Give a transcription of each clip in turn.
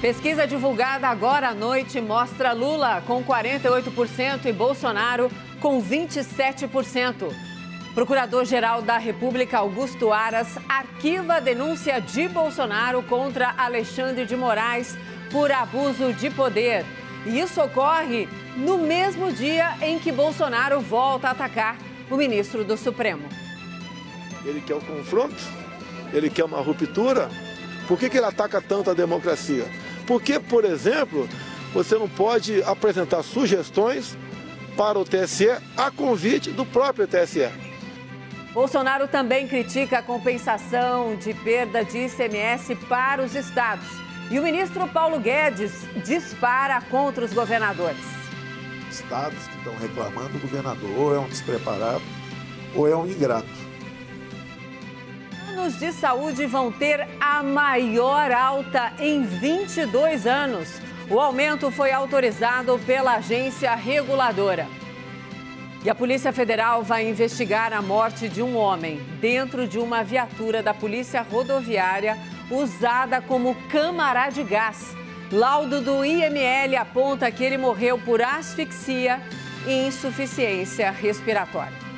Pesquisa divulgada agora à noite mostra Lula com 48% e Bolsonaro com 27%. Procurador-Geral da República Augusto Aras arquiva a denúncia de Bolsonaro contra Alexandre de Moraes por abuso de poder. E isso ocorre no mesmo dia em que Bolsonaro volta a atacar o ministro do Supremo. Ele quer o confronto, ele quer uma ruptura. Por que, que ele ataca tanto a democracia? Porque, por exemplo, você não pode apresentar sugestões para o TSE a convite do próprio TSE. Bolsonaro também critica a compensação de perda de ICMS para os estados. E o ministro Paulo Guedes dispara contra os governadores. Estados que estão reclamando, o governador ou é um despreparado ou é um ingrato planos de saúde vão ter a maior alta em 22 anos. O aumento foi autorizado pela agência reguladora. E a Polícia Federal vai investigar a morte de um homem dentro de uma viatura da Polícia Rodoviária usada como camará de gás. Laudo do IML aponta que ele morreu por asfixia e insuficiência respiratória.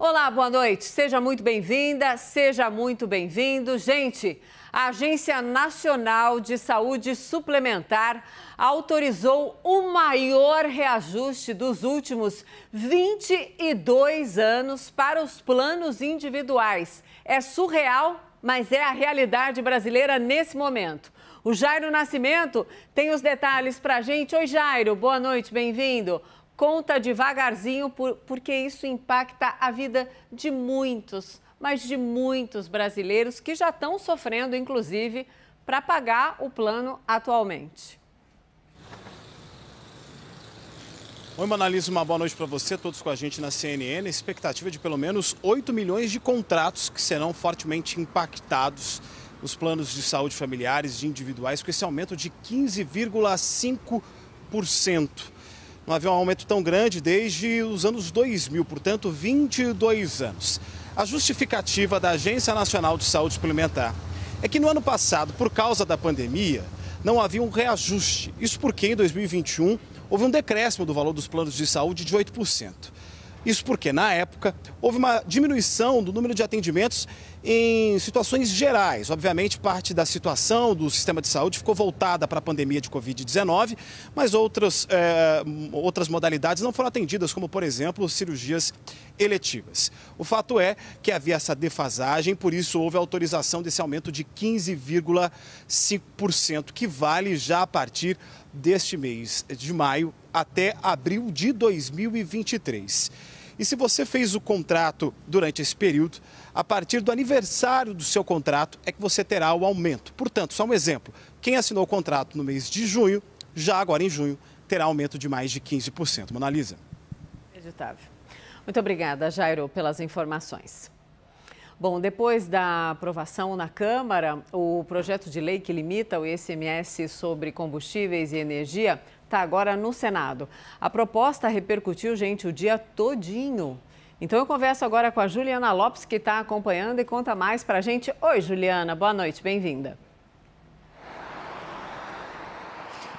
Olá, boa noite. Seja muito bem-vinda, seja muito bem-vindo. Gente, a Agência Nacional de Saúde Suplementar autorizou o maior reajuste dos últimos 22 anos para os planos individuais. É surreal, mas é a realidade brasileira nesse momento. O Jairo Nascimento tem os detalhes para a gente. Oi, Jairo, boa noite, bem-vindo. Conta devagarzinho, por, porque isso impacta a vida de muitos, mas de muitos brasileiros que já estão sofrendo, inclusive, para pagar o plano atualmente. Oi, Manalisa, uma boa noite para você, todos com a gente na CNN. Expectativa é de pelo menos 8 milhões de contratos que serão fortemente impactados os planos de saúde familiares e individuais com esse aumento de 15,5%. Não havia um aumento tão grande desde os anos 2000, portanto, 22 anos. A justificativa da Agência Nacional de Saúde Suplementar é que no ano passado, por causa da pandemia, não havia um reajuste. Isso porque em 2021 houve um decréscimo do valor dos planos de saúde de 8%. Isso porque, na época, houve uma diminuição do número de atendimentos em situações gerais. Obviamente, parte da situação do sistema de saúde ficou voltada para a pandemia de Covid-19, mas outras, é, outras modalidades não foram atendidas, como, por exemplo, cirurgias eletivas. O fato é que havia essa defasagem, por isso houve autorização desse aumento de 15,5%, que vale já a partir deste mês de maio até abril de 2023. E se você fez o contrato durante esse período, a partir do aniversário do seu contrato é que você terá o aumento. Portanto, só um exemplo: quem assinou o contrato no mês de junho, já agora em junho, terá aumento de mais de 15%. Monalisa. Editável. Muito obrigada, Jairo, pelas informações. Bom, depois da aprovação na Câmara, o projeto de lei que limita o ICMS sobre combustíveis e energia está agora no Senado. A proposta repercutiu, gente, o dia todinho então eu converso agora com a Juliana Lopes, que está acompanhando e conta mais para a gente. Oi, Juliana, boa noite, bem-vinda.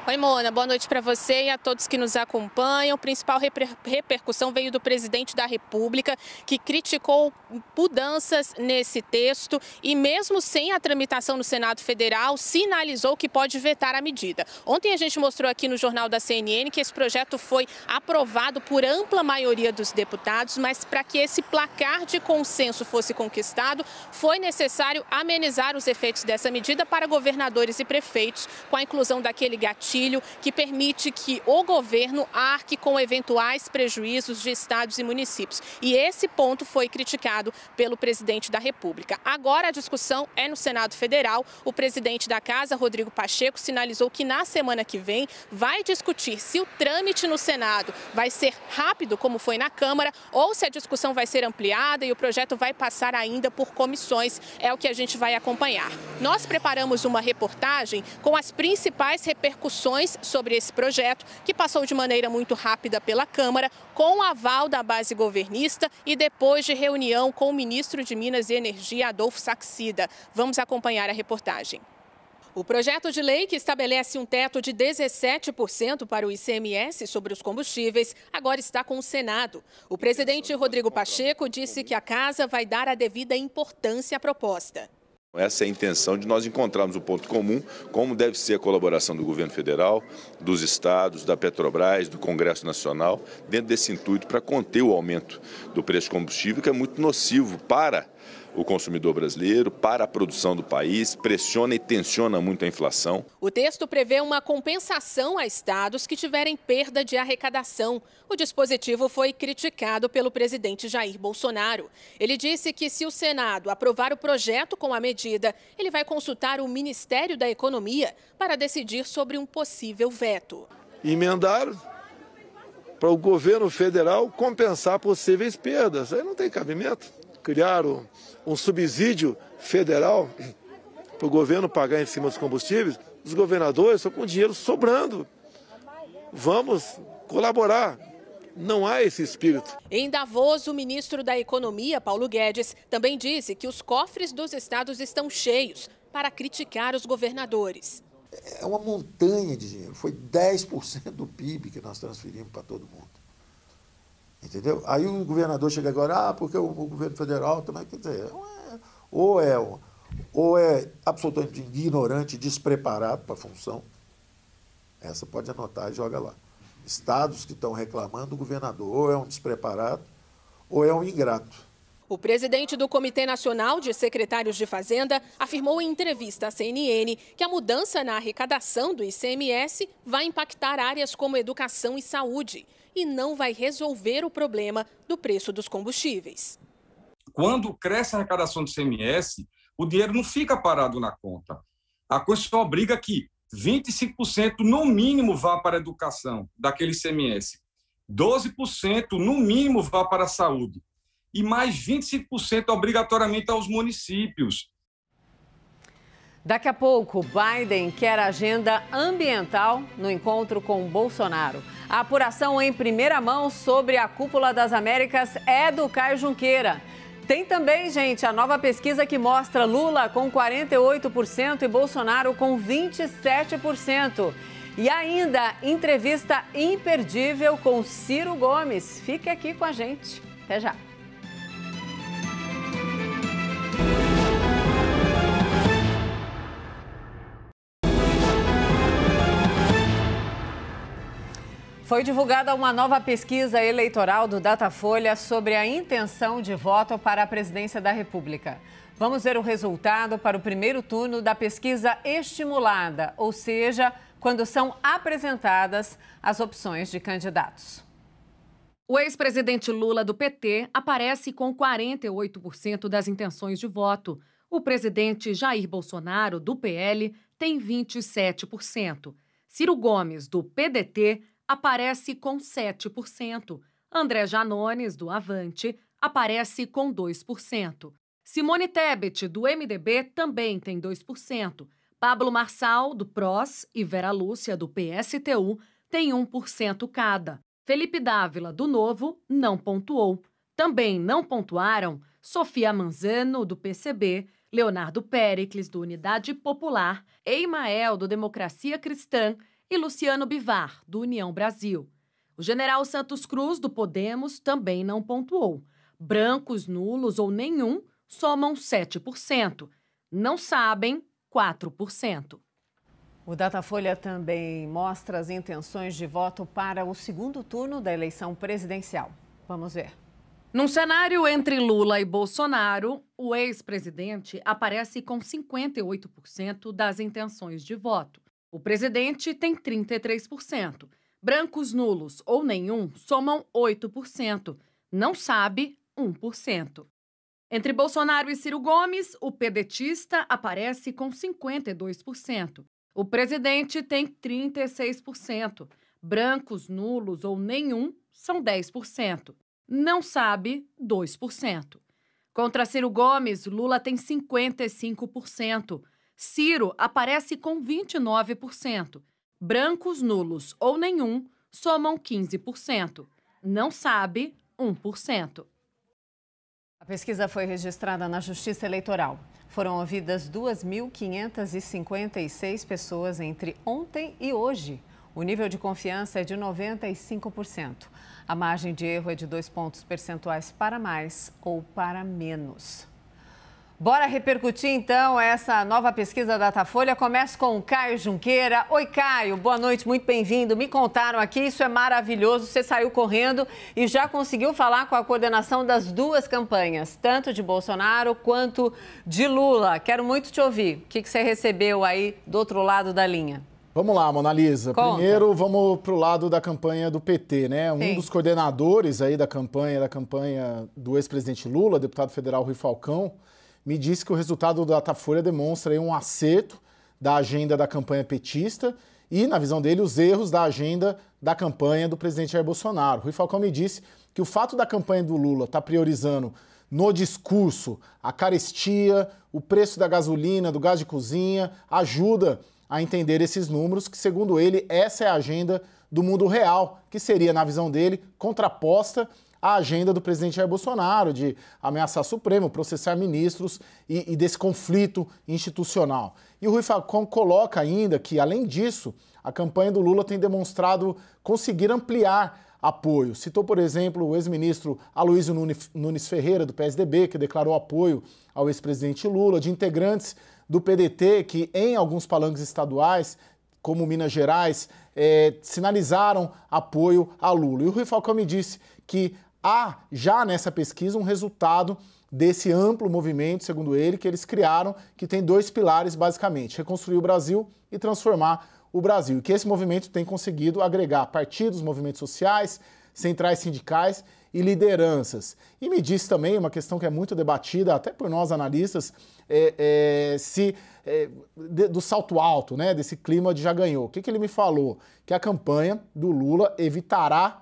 Oi, Mona, boa noite para você e a todos que nos acompanham. A principal reper repercussão veio do presidente da República, que criticou mudanças nesse texto e, mesmo sem a tramitação no Senado Federal, sinalizou que pode vetar a medida. Ontem a gente mostrou aqui no Jornal da CNN que esse projeto foi aprovado por ampla maioria dos deputados, mas para que esse placar de consenso fosse conquistado, foi necessário amenizar os efeitos dessa medida para governadores e prefeitos, com a inclusão daquele gatilho que permite que o governo arque com eventuais prejuízos de estados e municípios. E esse ponto foi criticado pelo presidente da República. Agora a discussão é no Senado Federal. O presidente da Casa, Rodrigo Pacheco, sinalizou que na semana que vem vai discutir se o trâmite no Senado vai ser rápido, como foi na Câmara, ou se a discussão vai ser ampliada e o projeto vai passar ainda por comissões. É o que a gente vai acompanhar. Nós preparamos uma reportagem com as principais repercussões discussões sobre esse projeto, que passou de maneira muito rápida pela Câmara, com aval da base governista e depois de reunião com o ministro de Minas e Energia, Adolfo Saxida. Vamos acompanhar a reportagem. O projeto de lei que estabelece um teto de 17% para o ICMS sobre os combustíveis agora está com o Senado. O presidente Rodrigo Pacheco disse que a casa vai dar a devida importância à proposta. É essa é a intenção de nós encontrarmos o ponto comum, como deve ser a colaboração do governo federal, dos estados, da Petrobras, do Congresso Nacional, dentro desse intuito para conter o aumento do preço de combustível, que é muito nocivo para o consumidor brasileiro, para a produção do país, pressiona e tensiona muito a inflação. O texto prevê uma compensação a estados que tiverem perda de arrecadação. O dispositivo foi criticado pelo presidente Jair Bolsonaro. Ele disse que se o Senado aprovar o projeto com a medida, ele vai consultar o Ministério da Economia para decidir sobre um possível veto. Emendar para o governo federal compensar possíveis perdas. Aí não tem cabimento criar um subsídio federal para o governo pagar em cima dos combustíveis, os governadores estão com dinheiro sobrando. Vamos colaborar. Não há esse espírito. Em Davos, o ministro da Economia, Paulo Guedes, também disse que os cofres dos estados estão cheios para criticar os governadores. É uma montanha de dinheiro. Foi 10% do PIB que nós transferimos para todo mundo. Entendeu? Aí o governador chega agora, ah, porque o, o governo federal também, quer dizer, é é, ou é, ou é absolutamente ignorante, despreparado para a função, essa pode anotar e joga lá. Estados que estão reclamando, o governador ou é um despreparado ou é um ingrato. O presidente do Comitê Nacional de Secretários de Fazenda afirmou em entrevista à CNN que a mudança na arrecadação do ICMS vai impactar áreas como educação e saúde e não vai resolver o problema do preço dos combustíveis. Quando cresce a arrecadação do CMS, o dinheiro não fica parado na conta. A Constituição obriga que 25% no mínimo vá para a educação daquele CMS, 12% no mínimo vá para a saúde e mais 25% obrigatoriamente aos municípios. Daqui a pouco, Biden quer agenda ambiental no encontro com Bolsonaro. A apuração em primeira mão sobre a cúpula das Américas é do Caio Junqueira. Tem também, gente, a nova pesquisa que mostra Lula com 48% e Bolsonaro com 27%. E ainda entrevista imperdível com Ciro Gomes. Fique aqui com a gente. Até já. Foi divulgada uma nova pesquisa eleitoral do Datafolha sobre a intenção de voto para a presidência da República. Vamos ver o resultado para o primeiro turno da pesquisa estimulada, ou seja, quando são apresentadas as opções de candidatos. O ex-presidente Lula do PT aparece com 48% das intenções de voto. O presidente Jair Bolsonaro, do PL, tem 27%. Ciro Gomes, do PDT, aparece com 7%. André Janones, do Avante, aparece com 2%. Simone Tebet, do MDB, também tem 2%. Pablo Marçal, do PROS, e Vera Lúcia, do PSTU, tem 1% cada. Felipe Dávila, do Novo, não pontuou. Também não pontuaram Sofia Manzano, do PCB, Leonardo Pericles, do Unidade Popular, Eimael, do Democracia Cristã e Luciano Bivar, do União Brasil. O general Santos Cruz, do Podemos, também não pontuou. Brancos, nulos ou nenhum somam 7%. Não sabem, 4%. O Datafolha também mostra as intenções de voto para o segundo turno da eleição presidencial. Vamos ver. Num cenário entre Lula e Bolsonaro, o ex-presidente aparece com 58% das intenções de voto. O presidente tem 33%. Brancos nulos ou nenhum somam 8%. Não sabe, 1%. Entre Bolsonaro e Ciro Gomes, o pedetista aparece com 52%. O presidente tem 36%. Brancos, nulos ou nenhum são 10%. Não sabe, 2%. Contra Ciro Gomes, Lula tem 55%. Ciro aparece com 29%. Brancos nulos ou nenhum somam 15%. Não sabe, 1%. A pesquisa foi registrada na Justiça Eleitoral. Foram ouvidas 2.556 pessoas entre ontem e hoje. O nível de confiança é de 95%. A margem de erro é de dois pontos percentuais para mais ou para menos. Bora repercutir então essa nova pesquisa da Datafolha. Começa com o Caio Junqueira. Oi, Caio, boa noite, muito bem-vindo. Me contaram aqui, isso é maravilhoso. Você saiu correndo e já conseguiu falar com a coordenação das duas campanhas, tanto de Bolsonaro quanto de Lula. Quero muito te ouvir. O que você recebeu aí do outro lado da linha? Vamos lá, Mona Lisa. Primeiro, vamos para o lado da campanha do PT, né? Um Sim. dos coordenadores aí da campanha, da campanha do ex-presidente Lula, deputado federal Rui Falcão, me disse que o resultado do Datafolha demonstra um acerto da agenda da campanha petista e, na visão dele, os erros da agenda da campanha do presidente Jair Bolsonaro. Rui Falcão me disse que o fato da campanha do Lula estar tá priorizando no discurso a carestia, o preço da gasolina, do gás de cozinha, ajuda a entender esses números, que, segundo ele, essa é a agenda do mundo real, que seria, na visão dele, contraposta a agenda do presidente Jair Bolsonaro de ameaçar Supremo, processar ministros e, e desse conflito institucional. E o Rui Falcão coloca ainda que, além disso, a campanha do Lula tem demonstrado conseguir ampliar apoio. Citou, por exemplo, o ex-ministro Aloysio Nunes Ferreira, do PSDB, que declarou apoio ao ex-presidente Lula, de integrantes do PDT, que em alguns palanques estaduais, como Minas Gerais, eh, sinalizaram apoio a Lula. E o Rui Falcão me disse que há já nessa pesquisa um resultado desse amplo movimento, segundo ele, que eles criaram, que tem dois pilares basicamente: reconstruir o Brasil e transformar o Brasil. E que esse movimento tem conseguido agregar partidos, movimentos sociais, centrais sindicais e lideranças. E me disse também uma questão que é muito debatida, até por nós analistas, é, é, se é, de, do salto alto, né, desse clima de já ganhou. O que, que ele me falou? Que a campanha do Lula evitará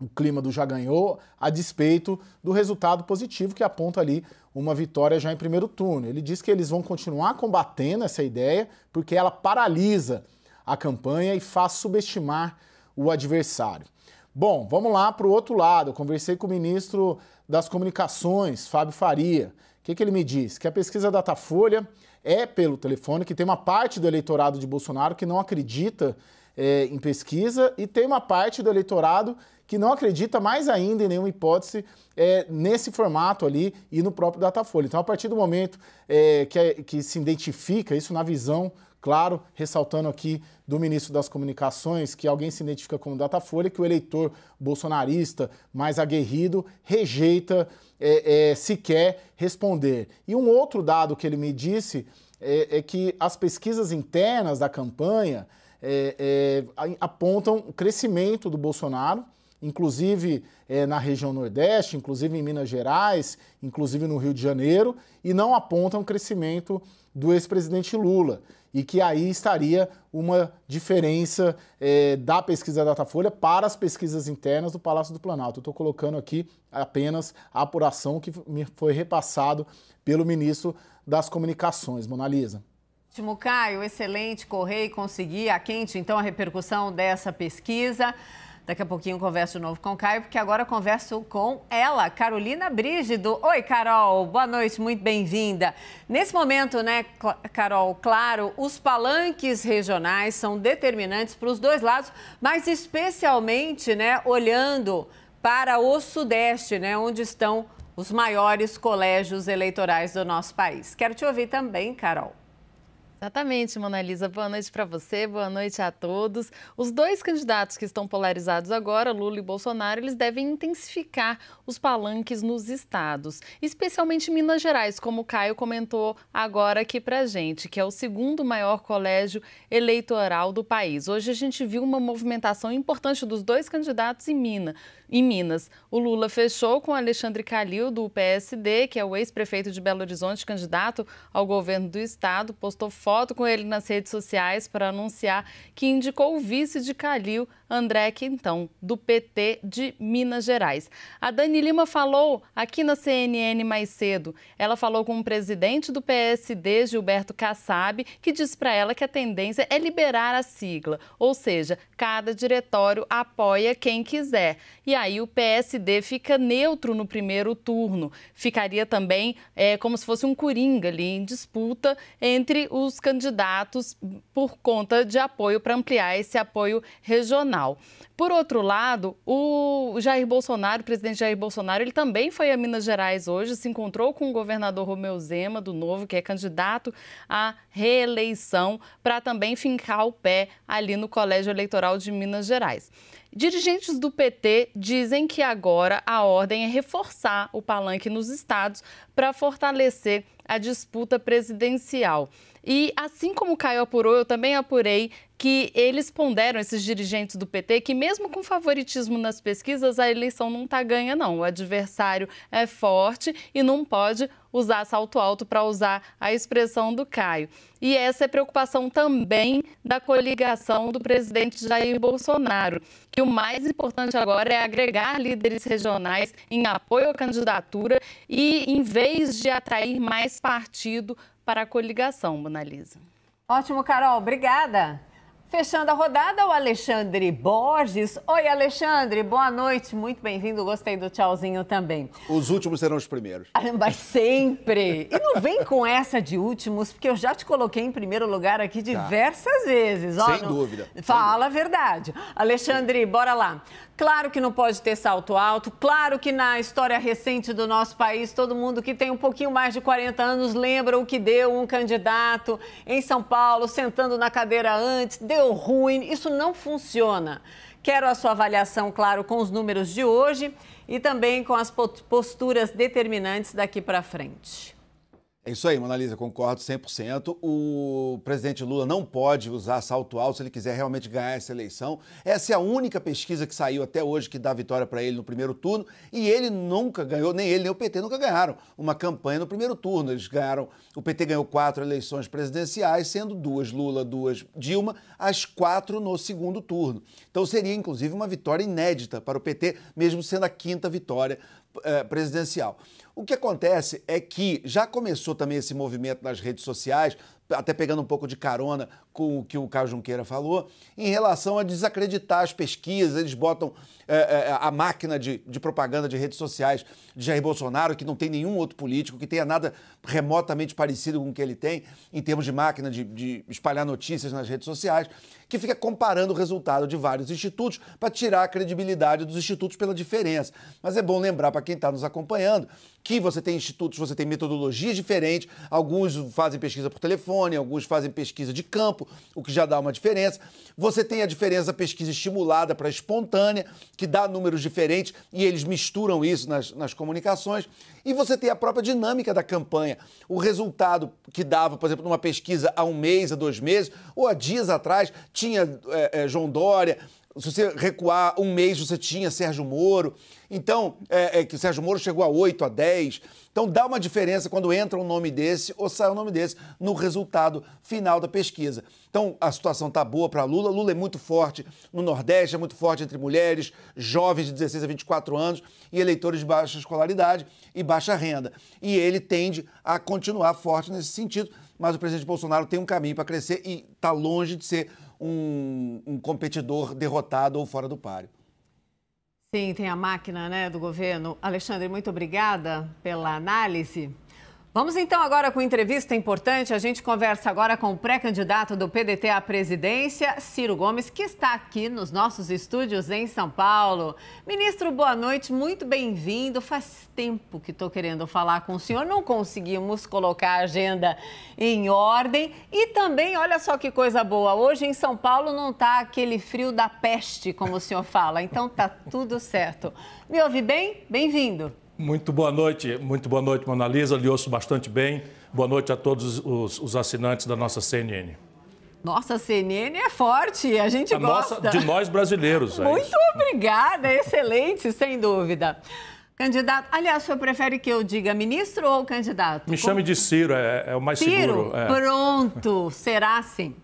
o clima do já ganhou, a despeito do resultado positivo que aponta ali uma vitória já em primeiro turno. Ele diz que eles vão continuar combatendo essa ideia porque ela paralisa a campanha e faz subestimar o adversário. Bom, vamos lá para o outro lado. Eu conversei com o ministro das Comunicações, Fábio Faria. O que, que ele me diz? Que a pesquisa Datafolha é pelo telefone, que tem uma parte do eleitorado de Bolsonaro que não acredita é, em pesquisa e tem uma parte do eleitorado que não acredita mais ainda em nenhuma hipótese é, nesse formato ali e no próprio Datafolha. Então, a partir do momento é, que, é, que se identifica isso na visão claro, ressaltando aqui do ministro das Comunicações que alguém se identifica como Datafolha, que o eleitor bolsonarista mais aguerrido rejeita é, é, sequer responder. E um outro dado que ele me disse é, é que as pesquisas internas da campanha é, é, apontam o crescimento do Bolsonaro, inclusive é, na região Nordeste, inclusive em Minas Gerais, inclusive no Rio de Janeiro, e não apontam o crescimento do ex-presidente Lula. E que aí estaria uma diferença é, da pesquisa Datafolha para as pesquisas internas do Palácio do Planalto. Estou colocando aqui apenas a apuração que me foi repassado pelo ministro das Comunicações, Monalisa. Ótimo, Caio. Excelente correr e conseguir a quente, então, a repercussão dessa pesquisa. Daqui a pouquinho converso de novo com o Caio, porque agora converso com ela, Carolina Brígido. Oi, Carol, boa noite, muito bem-vinda. Nesse momento, né, Carol, claro, os palanques regionais são determinantes para os dois lados, mas especialmente, né, olhando para o Sudeste, né, onde estão os maiores colégios eleitorais do nosso país. Quero te ouvir também, Carol. Exatamente, Lisa. Boa noite para você, boa noite a todos. Os dois candidatos que estão polarizados agora, Lula e Bolsonaro, eles devem intensificar os palanques nos estados, especialmente Minas Gerais, como o Caio comentou agora aqui para gente, que é o segundo maior colégio eleitoral do país. Hoje a gente viu uma movimentação importante dos dois candidatos em Minas. Em Minas, o Lula fechou com Alexandre Calil, do PSD, que é o ex-prefeito de Belo Horizonte, candidato ao governo do estado, postou foto com ele nas redes sociais para anunciar que indicou o vice de Calil André Quintão, do PT de Minas Gerais. A Dani Lima falou aqui na CNN mais cedo. Ela falou com o presidente do PSD, Gilberto Kassab, que disse para ela que a tendência é liberar a sigla, ou seja, cada diretório apoia quem quiser. E aí o PSD fica neutro no primeiro turno. Ficaria também é, como se fosse um coringa ali em disputa entre os candidatos por conta de apoio para ampliar esse apoio regional profissional. Por outro lado, o Jair Bolsonaro, o presidente Jair Bolsonaro, ele também foi a Minas Gerais hoje, se encontrou com o governador Romeu Zema, do Novo, que é candidato à reeleição, para também fincar o pé ali no Colégio Eleitoral de Minas Gerais. Dirigentes do PT dizem que agora a ordem é reforçar o palanque nos estados para fortalecer a disputa presidencial. E assim como Caio apurou, eu também apurei que eles ponderam, esses dirigentes do PT, que mesmo mesmo com favoritismo nas pesquisas, a eleição não está ganha, não. O adversário é forte e não pode usar salto alto para usar a expressão do Caio. E essa é preocupação também da coligação do presidente Jair Bolsonaro, que o mais importante agora é agregar líderes regionais em apoio à candidatura e em vez de atrair mais partido para a coligação, Monalisa. Ótimo, Carol. Obrigada. Fechando a rodada, o Alexandre Borges. Oi, Alexandre, boa noite, muito bem-vindo. Gostei do tchauzinho também. Os últimos serão os primeiros. Ah, mas sempre! E não vem com essa de últimos, porque eu já te coloquei em primeiro lugar aqui tá. diversas tá. vezes. Ó, Sem não... dúvida. Fala Sem a dúvida. verdade. Alexandre, bora lá. Claro que não pode ter salto alto, claro que na história recente do nosso país, todo mundo que tem um pouquinho mais de 40 anos lembra o que deu um candidato em São Paulo, sentando na cadeira antes, deu ruim, isso não funciona. Quero a sua avaliação, claro, com os números de hoje e também com as posturas determinantes daqui para frente. É isso aí, Monalisa, concordo 100%. O presidente Lula não pode usar salto alto se ele quiser realmente ganhar essa eleição. Essa é a única pesquisa que saiu até hoje que dá vitória para ele no primeiro turno e ele nunca ganhou, nem ele nem o PT nunca ganharam uma campanha no primeiro turno. Eles ganharam, o PT ganhou quatro eleições presidenciais, sendo duas Lula, duas Dilma, as quatro no segundo turno. Então seria inclusive uma vitória inédita para o PT, mesmo sendo a quinta vitória é, presidencial. O que acontece é que já começou também esse movimento nas redes sociais até pegando um pouco de carona com o que o Caio Junqueira falou, em relação a desacreditar as pesquisas, eles botam é, é, é, a máquina de, de, propaganda de redes sociais de Jair Bolsonaro, que não tem nenhum outro político que tenha nada remotamente parecido com o que ele tem, em termos de máquina de, de espalhar notícias nas redes sociais, que fica comparando o resultado de vários institutos para tirar a credibilidade dos institutos pela diferença. Mas é bom lembrar para quem está nos acompanhando que você tem institutos, você tem metodologias diferentes, alguns fazem pesquisa por telefone, alguns fazem pesquisa de campo, o que já dá uma diferença. Você tem a diferença pesquisa estimulada para espontânea, que dá números diferentes e eles misturam isso nas, nas comunicações. E você tem a própria dinâmica da campanha. O resultado que dava, por exemplo, numa pesquisa há um mês, há dois meses, ou há dias atrás, tinha é, é, João Dória, se você recuar um mês, você tinha Sérgio Moro. Então, é, é, que o Sérgio Moro chegou a 8, a 10. Então, dá uma diferença quando entra um nome desse ou sai um nome desse no resultado final da pesquisa. Então, a situação está boa para Lula. Lula é muito forte no Nordeste, é muito forte entre mulheres, jovens de 16 a 24 anos e eleitores de baixa escolaridade e baixa renda. E ele tende a continuar forte nesse sentido, mas o presidente Bolsonaro tem um caminho para crescer e está longe de ser um, um competidor derrotado ou fora do páreo. Sim, tem a máquina né, do governo. Alexandre, muito obrigada pela análise. Vamos então agora com entrevista importante. A gente conversa agora com o pré-candidato do PDT à presidência, Ciro Gomes, que está aqui nos nossos estúdios em São Paulo. Ministro, boa noite, muito bem-vindo. Faz tempo que estou querendo falar com o senhor, não conseguimos colocar a agenda em ordem. E também, olha só que coisa boa, hoje em São Paulo não está aquele frio da peste, como o senhor fala, então tá tudo certo. Me ouve bem? Bem-vindo. Muito boa noite, muito boa noite, Monalisa. Lhe ouço bastante bem. Boa noite a todos os, os assinantes da nossa CNN. Nossa, a CNN é forte, a gente a gosta. Nossa, de nós brasileiros. É muito isso. obrigada, excelente, sem dúvida. Candidato, aliás, o senhor prefere que eu diga ministro ou candidato? Me Como... chame de Ciro, é, é o mais Ciro, seguro. Ciro, é. pronto, será assim.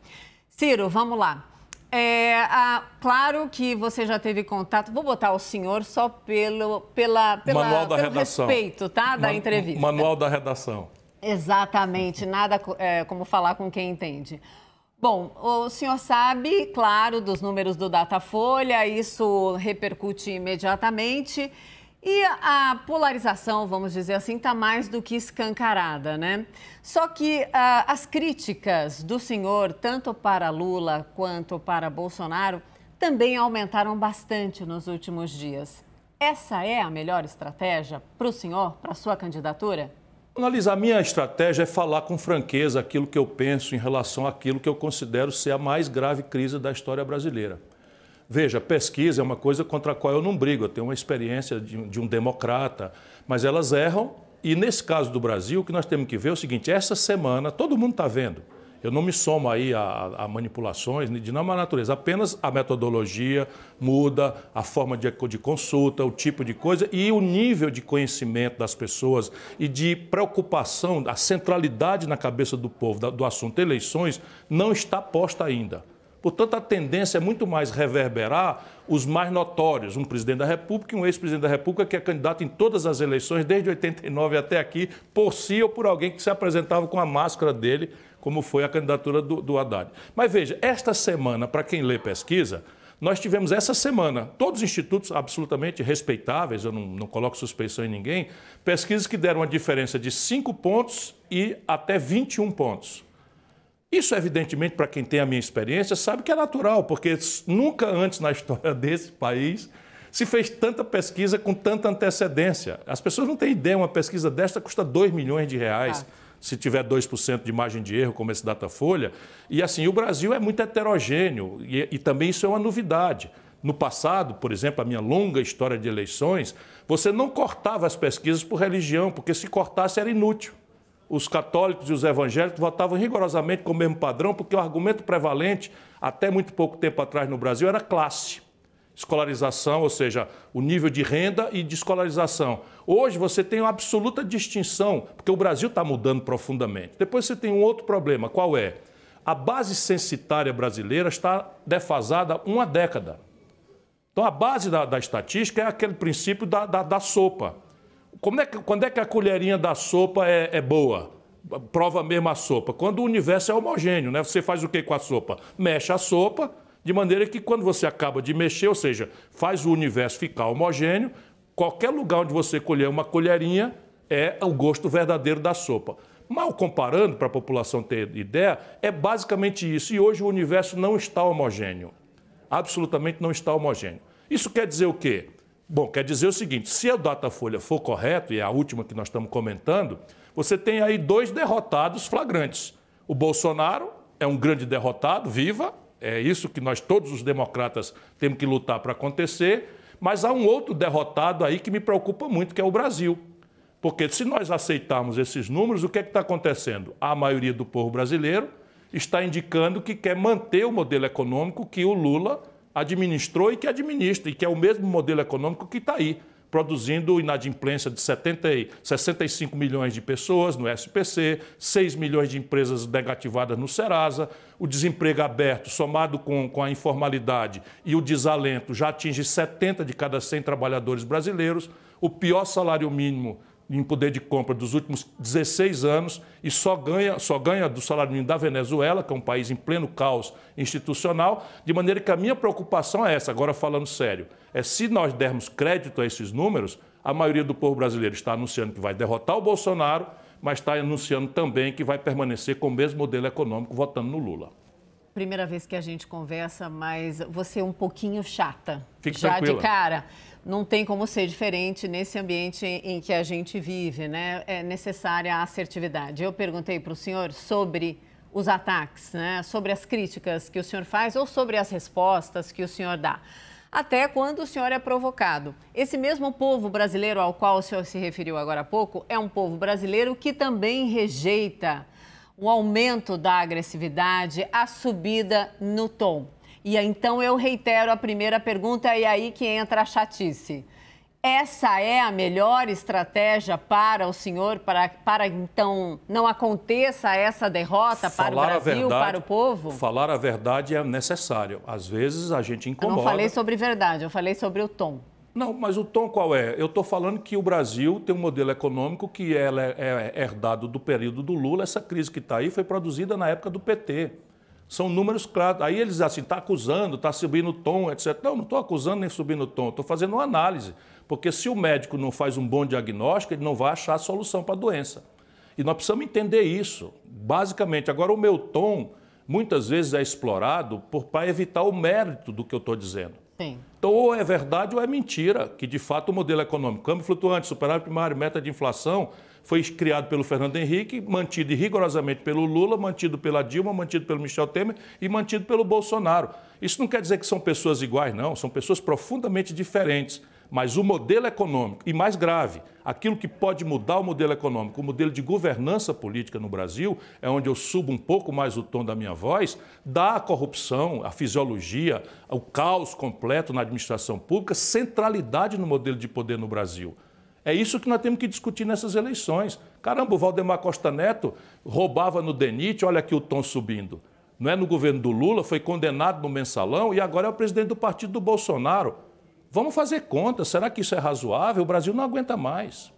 Ciro, vamos lá. É, a, claro que você já teve contato, vou botar o senhor só pelo, pela, pela, Manual da pelo redação. respeito tá, da Man, entrevista. Manual da redação. Exatamente, nada é, como falar com quem entende. Bom, o senhor sabe, claro, dos números do Datafolha, isso repercute imediatamente. E a polarização, vamos dizer assim, está mais do que escancarada, né? Só que ah, as críticas do senhor, tanto para Lula quanto para Bolsonaro, também aumentaram bastante nos últimos dias. Essa é a melhor estratégia para o senhor, para a sua candidatura? Analisar minha estratégia é falar com franqueza aquilo que eu penso em relação àquilo que eu considero ser a mais grave crise da história brasileira. Veja, pesquisa é uma coisa contra a qual eu não brigo, eu tenho uma experiência de, de um democrata, mas elas erram. E nesse caso do Brasil, o que nós temos que ver é o seguinte: essa semana, todo mundo está vendo. Eu não me somo aí a, a, manipulações de nenhuma é natureza, apenas a metodologia muda, a forma de, de consulta, o tipo de coisa e o nível de conhecimento das pessoas e de preocupação, a centralidade na cabeça do povo do assunto eleições não está posta ainda. Portanto, a tendência é muito mais reverberar os mais notórios, um presidente da República e um ex-presidente da República que é candidato em todas as eleições, desde 89 até aqui, por si ou por alguém que se apresentava com a máscara dele, como foi a candidatura do, do Haddad. Mas veja, esta semana, para quem lê pesquisa, nós tivemos essa semana, todos os institutos absolutamente respeitáveis, eu não, não coloco suspeição em ninguém, pesquisas que deram uma diferença de 5 pontos e até 21 pontos. Isso, evidentemente, para quem tem a minha experiência, sabe que é natural, porque nunca antes na história desse país se fez tanta pesquisa com tanta antecedência. As pessoas não têm ideia, uma pesquisa desta custa 2 milhões de reais. Ah se tiver 2% de margem de erro, como esse Datafolha. E assim, o Brasil é muito heterogêneo e, e, também isso é uma novidade. No passado, por exemplo, a minha longa história de eleições, você não cortava as pesquisas por religião, porque se cortasse era inútil os católicos e os evangélicos votavam rigorosamente com o mesmo padrão, porque o argumento prevalente, até muito pouco tempo atrás no Brasil, era classe. Escolarização, ou seja, o nível de renda e de escolarização. Hoje você tem uma absoluta distinção, porque o Brasil está mudando profundamente. Depois você tem um outro problema, qual é? A base censitária brasileira está defasada uma década. Então a base da, da estatística é aquele princípio da, da, da sopa. Como é que, quando é que a colherinha da sopa é, é boa? Prova mesmo a sopa. Quando o universo é homogêneo, né? Você faz o que com a sopa? Mexe a sopa, de maneira que quando você acaba de mexer, ou seja, faz o universo ficar homogêneo, qualquer lugar onde você colher uma colherinha é o gosto verdadeiro da sopa. Mal comparando, para a população ter ideia, é basicamente isso. E hoje o universo não está homogêneo. Absolutamente não está homogêneo. Isso quer dizer o quê? Bom, quer dizer o seguinte: se a Datafolha for correto, e é a última que nós estamos comentando, você tem aí dois derrotados flagrantes. O Bolsonaro é um grande derrotado, viva, é isso que nós, todos os democratas, temos que lutar para acontecer. Mas há um outro derrotado aí que me preocupa muito, que é o Brasil. Porque se nós aceitarmos esses números, o que é está acontecendo? A maioria do povo brasileiro está indicando que quer manter o modelo econômico que o Lula administrou e que administra, e que é o mesmo modelo econômico que está aí, produzindo inadimplência de 70, 65 milhões de pessoas no SPC, 6 milhões de empresas negativadas no Serasa, o desemprego aberto, somado com, com a informalidade e o desalento, já atinge 70 de cada 100 trabalhadores brasileiros, o pior salário mínimo em poder de compra dos últimos 16 anos e só ganha, só ganha do salário mínimo da Venezuela, que é um país em pleno caos institucional, de maneira que a minha preocupação é essa, agora falando sério, é se nós dermos crédito a esses números, a maioria do povo brasileiro está anunciando que vai derrotar o Bolsonaro, mas está anunciando também que vai permanecer com o mesmo modelo econômico votando no Lula primeira vez que a gente conversa, mas você é um pouquinho chata. Fique já tranquila. de cara. Não tem como ser diferente nesse ambiente em que a gente vive, né? É necessária a assertividade. Eu perguntei para o senhor sobre os ataques, né? Sobre as críticas que o senhor faz ou sobre as respostas que o senhor dá até quando o senhor é provocado. Esse mesmo povo brasileiro ao qual o senhor se referiu agora há pouco é um povo brasileiro que também rejeita o aumento da agressividade, a subida no tom. E então eu reitero a primeira pergunta e aí que entra a chatice. Essa é a melhor estratégia para o senhor, para, para então não aconteça essa derrota falar para o Brasil, verdade, para o povo? Falar a verdade é necessário. Às vezes a gente incomoda. Eu não falei sobre verdade, eu falei sobre o tom. Não, mas o tom qual é? Eu estou falando que o Brasil tem um modelo econômico que é, é, é herdado do período do Lula. Essa crise que está aí foi produzida na época do PT. São números claros. Aí eles assim, está acusando, está subindo o tom, etc. Não, não estou acusando nem subindo o tom, estou fazendo uma análise. Porque se o médico não faz um bom diagnóstico, ele não vai achar a solução para a doença. E nós precisamos entender isso, basicamente. Agora, o meu tom muitas vezes é explorado para evitar o mérito do que eu estou dizendo. Então, ou é verdade ou é mentira que, de fato, o modelo econômico, câmbio flutuante, superávit primário, meta de inflação, foi criado pelo Fernando Henrique, mantido rigorosamente pelo Lula, mantido pela Dilma, mantido pelo Michel Temer e mantido pelo Bolsonaro. Isso não quer dizer que são pessoas iguais, não, são pessoas profundamente diferentes mas o modelo econômico, e mais grave, aquilo que pode mudar o modelo econômico, o modelo de governança política no Brasil, é onde eu subo um pouco mais o tom da minha voz, dá à corrupção, à fisiologia, ao caos completo na administração pública, centralidade no modelo de poder no Brasil. É isso que nós temos que discutir nessas eleições. Caramba, o Valdemar Costa Neto roubava no DENIT, olha aqui o tom subindo. Não é no governo do Lula, foi condenado no mensalão e agora é o presidente do partido do Bolsonaro. Vamos fazer conta, será que isso é razoável? O Brasil não aguenta mais.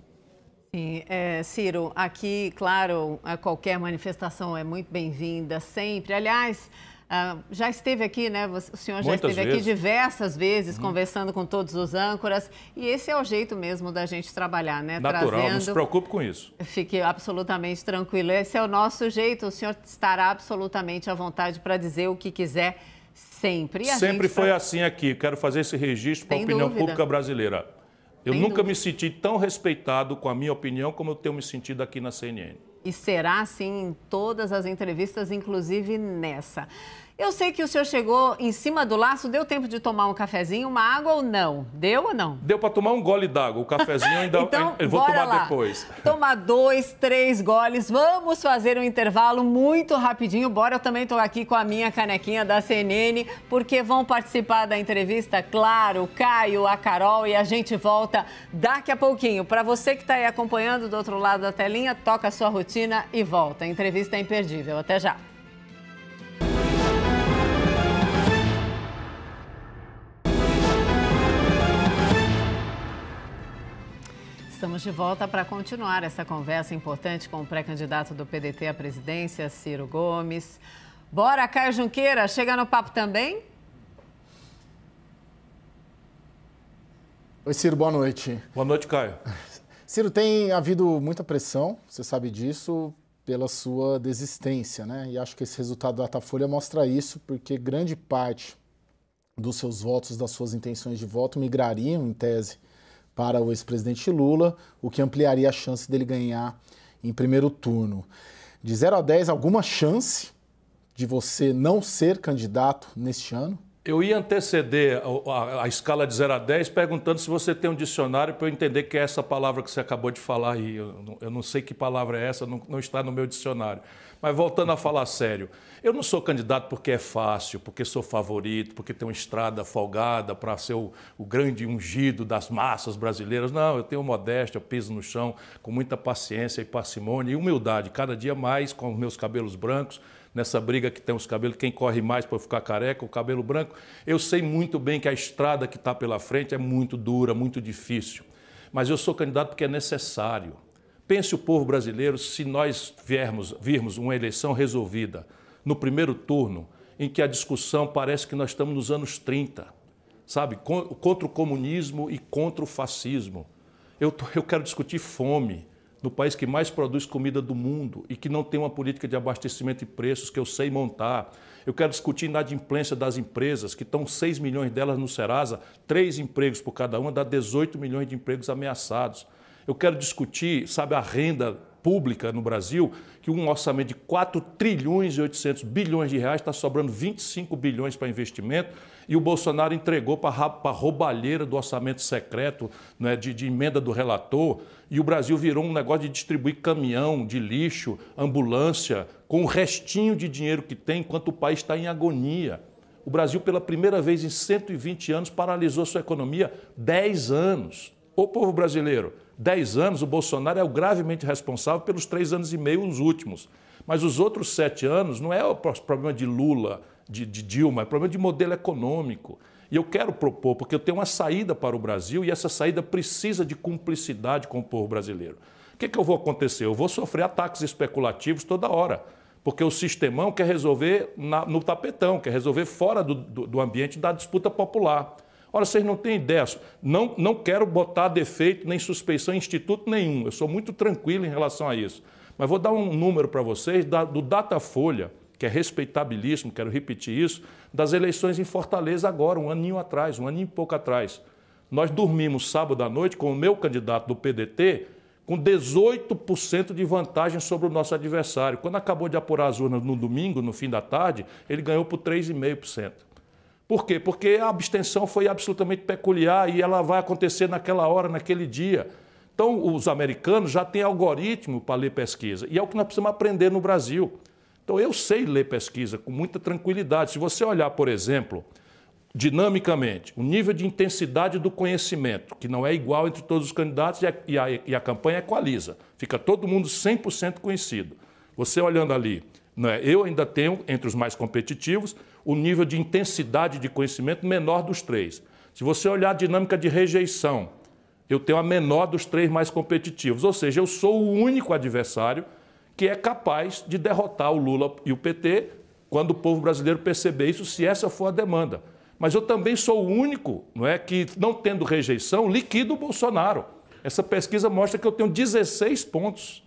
Sim, é, Ciro, aqui, claro, qualquer manifestação é muito bem-vinda sempre. Aliás, Uh, já esteve aqui, né? O senhor já Muitas esteve vezes. aqui diversas vezes, uhum. conversando com todos os âncoras. E esse é o jeito mesmo da gente trabalhar, né? Natural, Trazendo... não se preocupe com isso. Fique absolutamente tranquilo. Esse é o nosso jeito. O senhor estará absolutamente à vontade para dizer o que quiser Sempre. Sempre tá foi assim aqui. Quero fazer esse registro para a opinião dúvida. pública brasileira. Eu nunca dúvida. me senti tão respeitado com a minha opinião como eu tenho me sentido aqui na CNN. E será assim em todas as entrevistas, inclusive nessa. Eu sei que o senhor chegou em cima do laço, deu tempo de tomar um cafezinho, uma água ou não? Deu ou não? Deu para tomar um gole d'água, o cafezinho ainda então, eu vou tomar lá. depois. Tomar dois, três goles, vamos fazer um intervalo muito rapidinho, bora, eu também estou aqui com a minha canequinha da CNN, porque vão participar da entrevista, claro, o Caio, a Carol e a gente volta daqui a pouquinho. Para você que está aí acompanhando do outro lado da telinha, toca a sua rotina e volta. A entrevista é imperdível, até já. Estamos de volta para continuar essa conversa importante com o pré-candidato do PDT à presidência, Ciro Gomes. Bora, Caio Junqueira, chega no papo também? Oi, Ciro, boa noite. Boa noite, Caio. Ciro, tem havido muita pressão, você sabe disso, pela sua desistência, né? E acho que esse resultado da Datafolha mostra isso, porque grande parte dos seus votos, das suas intenções de voto, migrariam, em tese, para o ex-presidente Lula, o que ampliaria a chance dele ganhar em primeiro turno. De 0 a 10, alguma chance de você não ser candidato neste ano? Eu ia anteceder a, a, a escala de 0 a 10 perguntando se você tem um dicionário para eu entender que é essa palavra que você acabou de falar aí. Eu, eu não sei que palavra é essa, não, não está no meu dicionário. Mas voltando a falar sério, eu não sou candidato porque é fácil, porque sou favorito, porque tenho uma estrada folgada para ser o, o, grande ungido das massas brasileiras. Não, eu tenho modéstia, eu piso no chão com muita paciência e parcimônia e humildade, cada dia mais com os meus cabelos brancos. Nessa briga que tem os cabelos, quem corre mais para ficar careca, o cabelo branco. Eu sei muito bem que a estrada que está pela frente é muito dura, muito difícil. Mas eu sou candidato porque é necessário. Pense o povo brasileiro se nós viermos, virmos uma eleição resolvida, no primeiro turno, em que a discussão parece que nós estamos nos anos 30, sabe? Contra o comunismo e contra o fascismo. Eu, eu quero discutir fome no país que mais produz comida do mundo e que não tem uma política de abastecimento e preços que eu sei montar. Eu quero discutir inadimplência das empresas, que estão 6 milhões delas no Serasa, três empregos por cada uma, dá 18 milhões de empregos ameaçados. Eu quero discutir, sabe, a renda pública no Brasil, que um orçamento de 4 trilhões e 800 bilhões de reais está sobrando 25 bilhões para investimento e o Bolsonaro entregou para a roubalheira do orçamento secreto, né, de, de emenda do relator, e o Brasil virou um negócio de distribuir caminhão de lixo, ambulância, com o restinho de dinheiro que tem, enquanto o país está em agonia. O Brasil, pela primeira vez em 120 anos, paralisou sua economia 10 anos. Ô povo brasileiro, 10 anos, o Bolsonaro é o gravemente responsável pelos três anos e meio, os últimos. Mas os outros sete anos não é o problema de Lula, de, de Dilma, é problema de modelo econômico. E eu quero propor, porque eu tenho uma saída para o Brasil e essa saída precisa de cumplicidade com o povo brasileiro. O que, que eu vou acontecer? Eu vou sofrer ataques especulativos toda hora, porque o sistemão quer resolver na, no tapetão, quer resolver fora do, do, do ambiente da disputa popular. Olha, vocês não têm ideia. Não, não quero botar defeito nem suspeição em instituto nenhum. Eu sou muito tranquilo em relação a isso. Mas vou dar um número para vocês da, do Datafolha, que é respeitabilíssimo, quero repetir isso, das eleições em Fortaleza agora, um aninho atrás, um aninho e pouco atrás. Nós dormimos sábado à noite com o meu candidato do PDT com 18% de vantagem sobre o nosso adversário. Quando acabou de apurar as urnas no domingo, no fim da tarde, ele ganhou por 3,5%. Por quê? Porque a abstenção foi absolutamente peculiar e ela vai acontecer naquela hora, naquele dia. Então, os americanos já têm algoritmo para ler pesquisa e é o que nós precisamos aprender no Brasil. Então, eu sei ler pesquisa com muita tranquilidade. Se você olhar, por exemplo, dinamicamente, o nível de intensidade do conhecimento, que não é igual entre todos os candidatos e a, e a, e a campanha equaliza, fica todo mundo 100% conhecido. Você olhando ali, né, eu ainda tenho, entre os mais competitivos, o nível de intensidade de conhecimento menor dos três. Se você olhar a dinâmica de rejeição, eu tenho a menor dos três mais competitivos, ou seja, eu sou o único adversário que é capaz de derrotar o Lula e o PT quando o povo brasileiro perceber isso, se essa for a demanda. Mas eu também sou o único, não é, que não tendo rejeição, liquido o Bolsonaro. Essa pesquisa mostra que eu tenho 16 pontos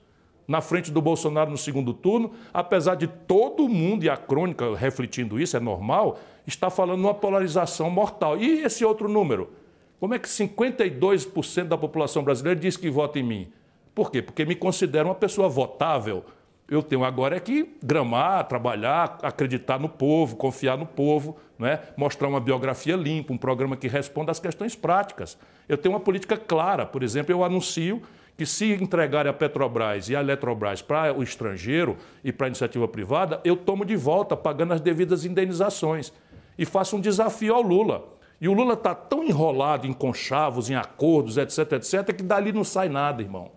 na frente do Bolsonaro no segundo turno, apesar de todo mundo, e a crônica refletindo isso, é normal, está falando uma polarização mortal. E esse outro número? Como é que 52% da população brasileira diz que vota em mim? Por quê? Porque me considero uma pessoa votável. Eu tenho agora é que gramar, trabalhar, acreditar no povo, confiar no povo, né? mostrar uma biografia limpa, um programa que responda às questões práticas. Eu tenho uma política clara, por exemplo, eu anuncio que se entregarem a Petrobras e a Eletrobras para o estrangeiro e para a iniciativa privada, eu tomo de volta, pagando as devidas indenizações. E faço um desafio ao Lula. E o Lula está tão enrolado em conchavos, em acordos, etc, etc, que dali não sai nada, irmão.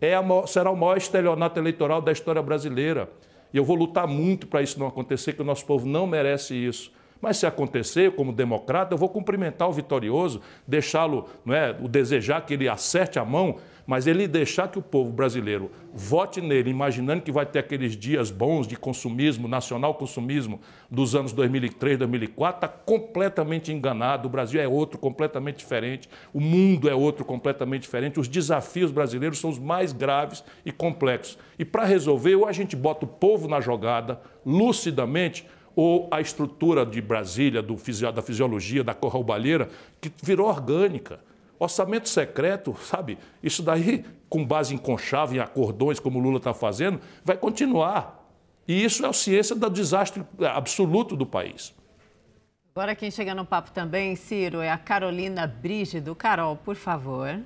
É maior, será o maior estelionato eleitoral da história brasileira. E eu vou lutar muito para isso não acontecer, que o nosso povo não merece isso. Mas se acontecer, como democrata, eu vou cumprimentar o vitorioso, deixá-lo, não é, o desejar que ele acerte a mão, mas ele deixar que o povo brasileiro vote nele, imaginando que vai ter aqueles dias bons de consumismo, nacional consumismo dos anos 2003, 2004, está completamente enganado. O Brasil é outro, completamente diferente. O mundo é outro, completamente diferente. Os desafios brasileiros são os mais graves e complexos. E para resolver, ou a gente bota o povo na jogada, lucidamente, ou a estrutura de Brasília, do, da fisiologia, da corroubalheira, que virou orgânica. Orçamento secreto, sabe? Isso daí, com base em conchave, em acordões, como o Lula está fazendo, vai continuar. E isso é a ciência do desastre absoluto do país. Agora quem chega no papo também, Ciro, é a Carolina Brígido. Carol, por favor.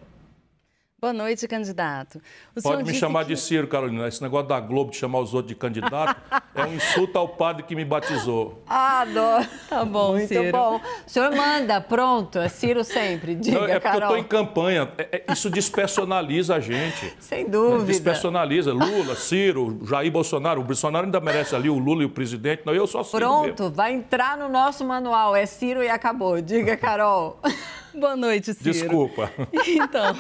Boa noite, candidato. O Pode me chamar que... de Ciro, Carolina. Esse negócio da Globo de chamar os outros de candidato é um insulto ao padre que me batizou. Ah, adoro. Tá bom, Muito Ciro. bom. O senhor manda, pronto, é Ciro sempre. Diga, Não, é porque Carol. eu estou em campanha. É, é, isso despersonaliza a gente. Sem dúvida. É, despersonaliza. Lula, Ciro, Jair Bolsonaro. O Bolsonaro ainda merece ali o Lula e o presidente. Não, eu sou Ciro Pronto, mesmo. vai entrar no nosso manual. É Ciro e acabou. Diga, Carol. Boa noite, Ciro. Desculpa. Então,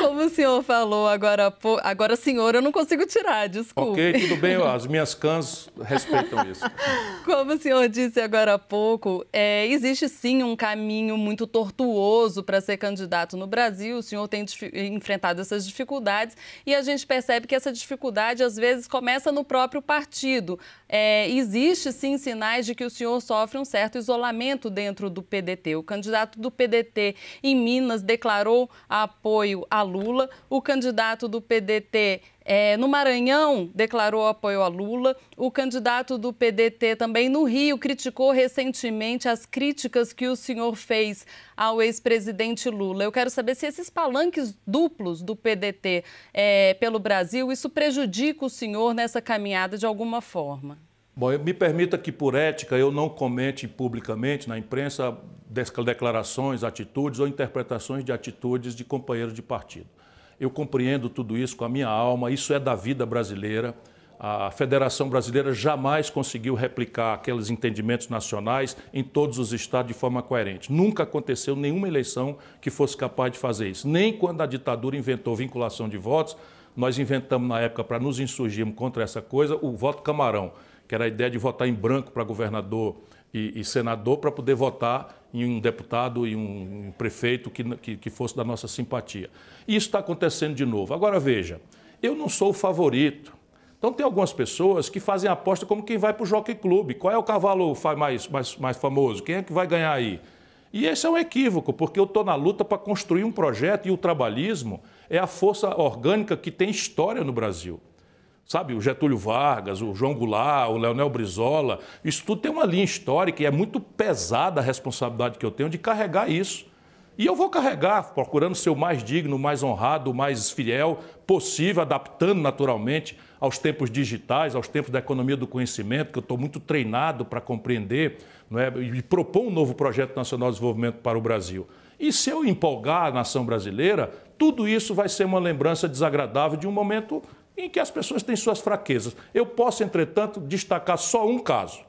como o senhor falou agora, agora senhor, eu não consigo tirar, desculpa. Ok, tudo bem, as minhas cãs respeitam isso. Como o senhor disse agora há pouco, é, existe sim um caminho muito tortuoso para ser candidato no Brasil. O senhor tem enfrentado essas dificuldades e a gente percebe que essa dificuldade às vezes começa no próprio partido é, existe sim sinais de que o senhor sofre um certo isolamento dentro do PDT. O candidato do PDT em Minas declarou apoio a Lula, o candidato do PDT é, no Maranhão, declarou apoio a Lula. O candidato do PDT também no Rio criticou recentemente as críticas que o senhor fez ao ex-presidente Lula. Eu quero saber se esses palanques duplos do PDT é, pelo Brasil, isso prejudica o senhor nessa caminhada de alguma forma. Bom, me permita que, por ética, eu não comente publicamente na imprensa declarações, atitudes ou interpretações de atitudes de companheiros de partido. Eu compreendo tudo isso com a minha alma, isso é da vida brasileira. A Federação Brasileira jamais conseguiu replicar aqueles entendimentos nacionais em todos os estados de forma coerente. Nunca aconteceu nenhuma eleição que fosse capaz de fazer isso. Nem quando a ditadura inventou vinculação de votos, nós inventamos na época para nos insurgirmos contra essa coisa o voto camarão, que era a ideia de votar em branco para governador e, e senador para poder votar em um deputado e um prefeito que, que, que fosse da nossa simpatia. E isso está acontecendo de novo. Agora veja, eu não sou o favorito. Então tem algumas pessoas que fazem aposta como quem vai para o Jockey Club. Qual é o cavalo mais, mais, mais famoso? Quem é que vai ganhar aí? E esse é um equívoco, porque eu estou na luta para construir um projeto e o trabalhismo é a força orgânica que tem história no Brasil. Sabe, o Getúlio Vargas, o João Goulart, o Leonel Brizola, isso tudo tem uma linha histórica e é muito pesada a responsabilidade que eu tenho de carregar isso. E eu vou carregar, procurando ser o mais digno, o mais honrado, o mais fiel possível, adaptando naturalmente aos tempos digitais, aos tempos da economia do conhecimento, que eu estou muito treinado para compreender não é? e propor um novo projeto nacional de desenvolvimento para o Brasil. E se eu empolgar a nação brasileira, tudo isso vai ser uma lembrança desagradável de um momento em que as pessoas têm suas fraquezas. Eu posso, entretanto, destacar só um caso.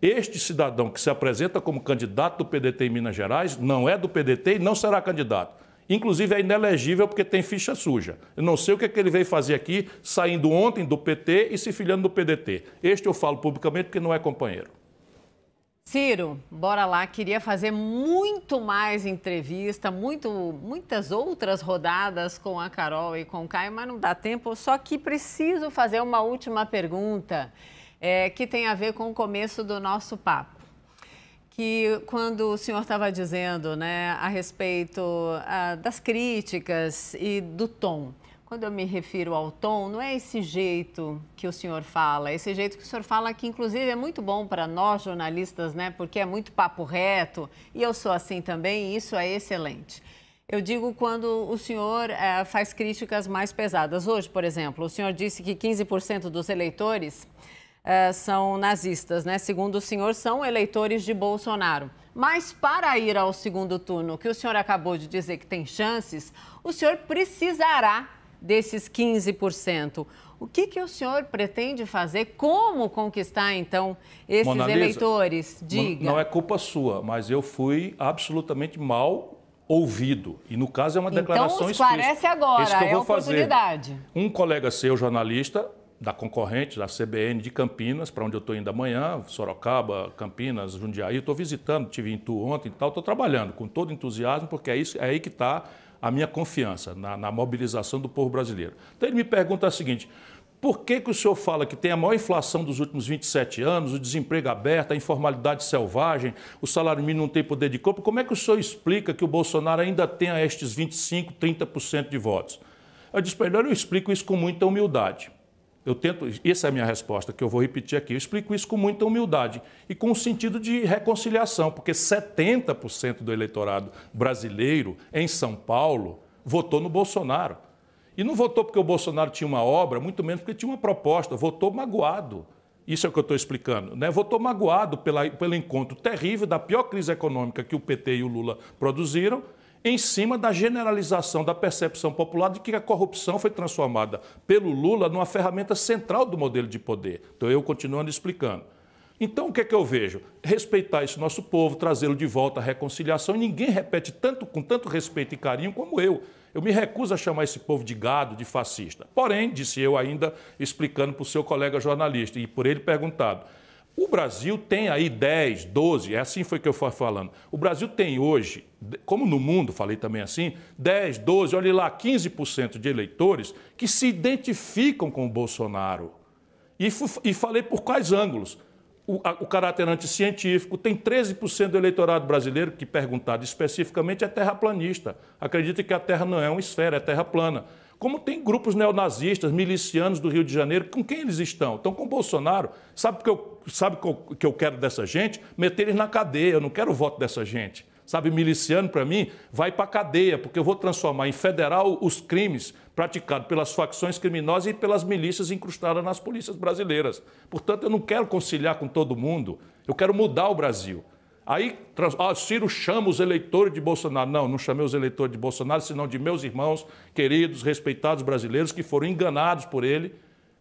Este cidadão que se apresenta como candidato do PDT em Minas Gerais não é do PDT e não será candidato. Inclusive é inelegível porque tem ficha suja. Eu não sei o que, é que ele veio fazer aqui, saindo ontem do PT e se filiando do PDT. Este eu falo publicamente porque não é companheiro. Ciro, bora lá, queria fazer muito mais entrevista, muito, muitas outras rodadas com a Carol e com o Caio, mas não dá tempo, só que preciso fazer uma última pergunta é, que tem a ver com o começo do nosso papo. Que quando o senhor estava dizendo né, a respeito a, ah, das críticas e do tom, quando eu me refiro ao tom, não é esse jeito que o senhor fala, é esse jeito que o senhor fala que inclusive é muito bom para nós jornalistas, né? Porque é muito papo reto e eu sou assim também, e isso é excelente. Eu digo quando o senhor é, faz críticas mais pesadas. Hoje, por exemplo, o senhor disse que 15% dos eleitores é, são nazistas, né? Segundo o senhor, são eleitores de Bolsonaro. Mas para ir ao segundo turno, que o senhor acabou de dizer que tem chances, o senhor precisará desses 15%. O que, que o senhor pretende fazer? Como conquistar, então, esses Monalisa, eleitores? Diga. Não é culpa sua, mas eu fui absolutamente mal ouvido. E no caso é uma então, declaração então, esclarece explícita. agora, é Isso que eu é vou oportunidade. Fazer. Um colega seu, jornalista da concorrente, da CBN de Campinas, para onde eu estou indo amanhã, Sorocaba, Campinas, Jundiaí, estou visitando, tive em Tu ontem e tal, estou trabalhando com todo entusiasmo, porque é, isso, é aí que está a minha confiança na, na mobilização do povo brasileiro. Então ele me pergunta o seguinte: por que, que o senhor fala que tem a maior inflação dos últimos 27 anos, o desemprego aberto, a informalidade selvagem, o salário mínimo não tem poder de compra? Como é que o senhor explica que o Bolsonaro ainda tenha estes 25, 30% de votos? Eu disse para ele: eu explico isso com muita humildade. Eu tento, essa é a minha resposta, que eu vou repetir aqui. Eu explico isso com muita humildade e com um sentido de reconciliação, porque 70% do eleitorado brasileiro em São Paulo votou no Bolsonaro. E não votou porque o Bolsonaro tinha uma obra, muito menos porque tinha uma proposta, votou magoado. Isso é o que eu estou explicando. Né? Votou magoado pela, pelo encontro terrível da pior crise econômica que o PT e o Lula produziram em cima da generalização da percepção popular de que a corrupção foi transformada pelo Lula numa ferramenta central do modelo de poder. Então, eu continuando explicando. Então, o que é que eu vejo? Respeitar esse nosso povo, trazê-lo de volta à reconciliação. E ninguém repete tanto com tanto respeito e carinho como eu. Eu me recuso a chamar esse povo de gado, de fascista. Porém, disse eu ainda, explicando para o seu colega jornalista e por ele perguntado, o Brasil tem aí 10, 12, é assim foi que eu fui falando. O Brasil tem hoje, como no mundo, falei também assim, 10, 12, olhe lá, 15% de eleitores que se identificam com o Bolsonaro. E, e falei por quais ângulos? O, a, o caráter anticientífico, tem 13% do eleitorado brasileiro que, perguntado especificamente, é terraplanista. Acredita que a Terra não é uma esfera, é terra plana como tem grupos neonazistas, milicianos do Rio de Janeiro, com quem eles estão? Estão com Bolsonaro. Sabe por que eu sabe o que eu quero dessa gente? Meter eles na cadeia, eu não quero o voto dessa gente. Sabe, miliciano para mim vai para cadeia, porque eu vou transformar em federal os crimes praticados pelas facções criminosas e pelas milícias incrustadas nas polícias brasileiras. Portanto, eu não quero conciliar com todo mundo, eu quero mudar o Brasil. Aí, ah, Ciro chama os eleitores de Bolsonaro. Não, não chamei os eleitores de Bolsonaro, senão de meus irmãos queridos, respeitados brasileiros que foram enganados por ele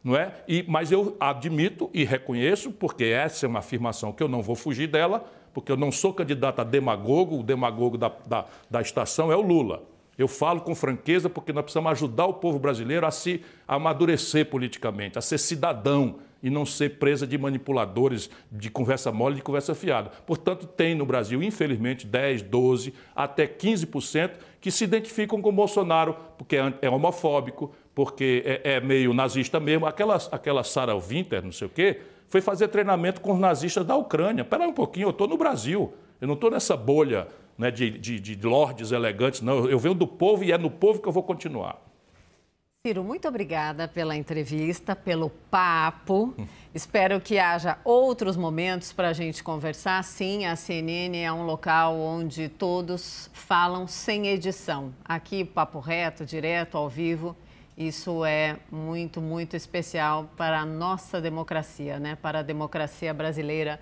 não é? E, mas eu admito e reconheço, porque essa é uma afirmação que eu não vou fugir dela, porque eu não sou candidato a demagogo, o demagogo da, da, da estação é o Lula. Eu falo com franqueza porque nós precisamos ajudar o povo brasileiro a se amadurecer politicamente, a ser cidadão e não ser presa de manipuladores de conversa mole e de conversa fiada. Portanto, tem no Brasil, infelizmente, 10, 12, até 15% que se identificam com Bolsonaro porque é, é homofóbico, porque é, é meio nazista mesmo, aquela, aquela Sarah Winter, não sei o quê, foi fazer treinamento com os nazistas da Ucrânia. Espera um pouquinho, eu estou no Brasil, eu não estou nessa bolha né, de, de, de lordes elegantes, não. Eu venho do povo e é no povo que eu vou continuar. Ciro, muito obrigada pela entrevista, pelo papo. Espero que haja outros momentos para a gente conversar. Sim, a CNN é um local onde todos falam sem edição. Aqui, papo reto, direto, ao vivo. Isso é muito, muito especial para a nossa democracia, né? para a democracia brasileira,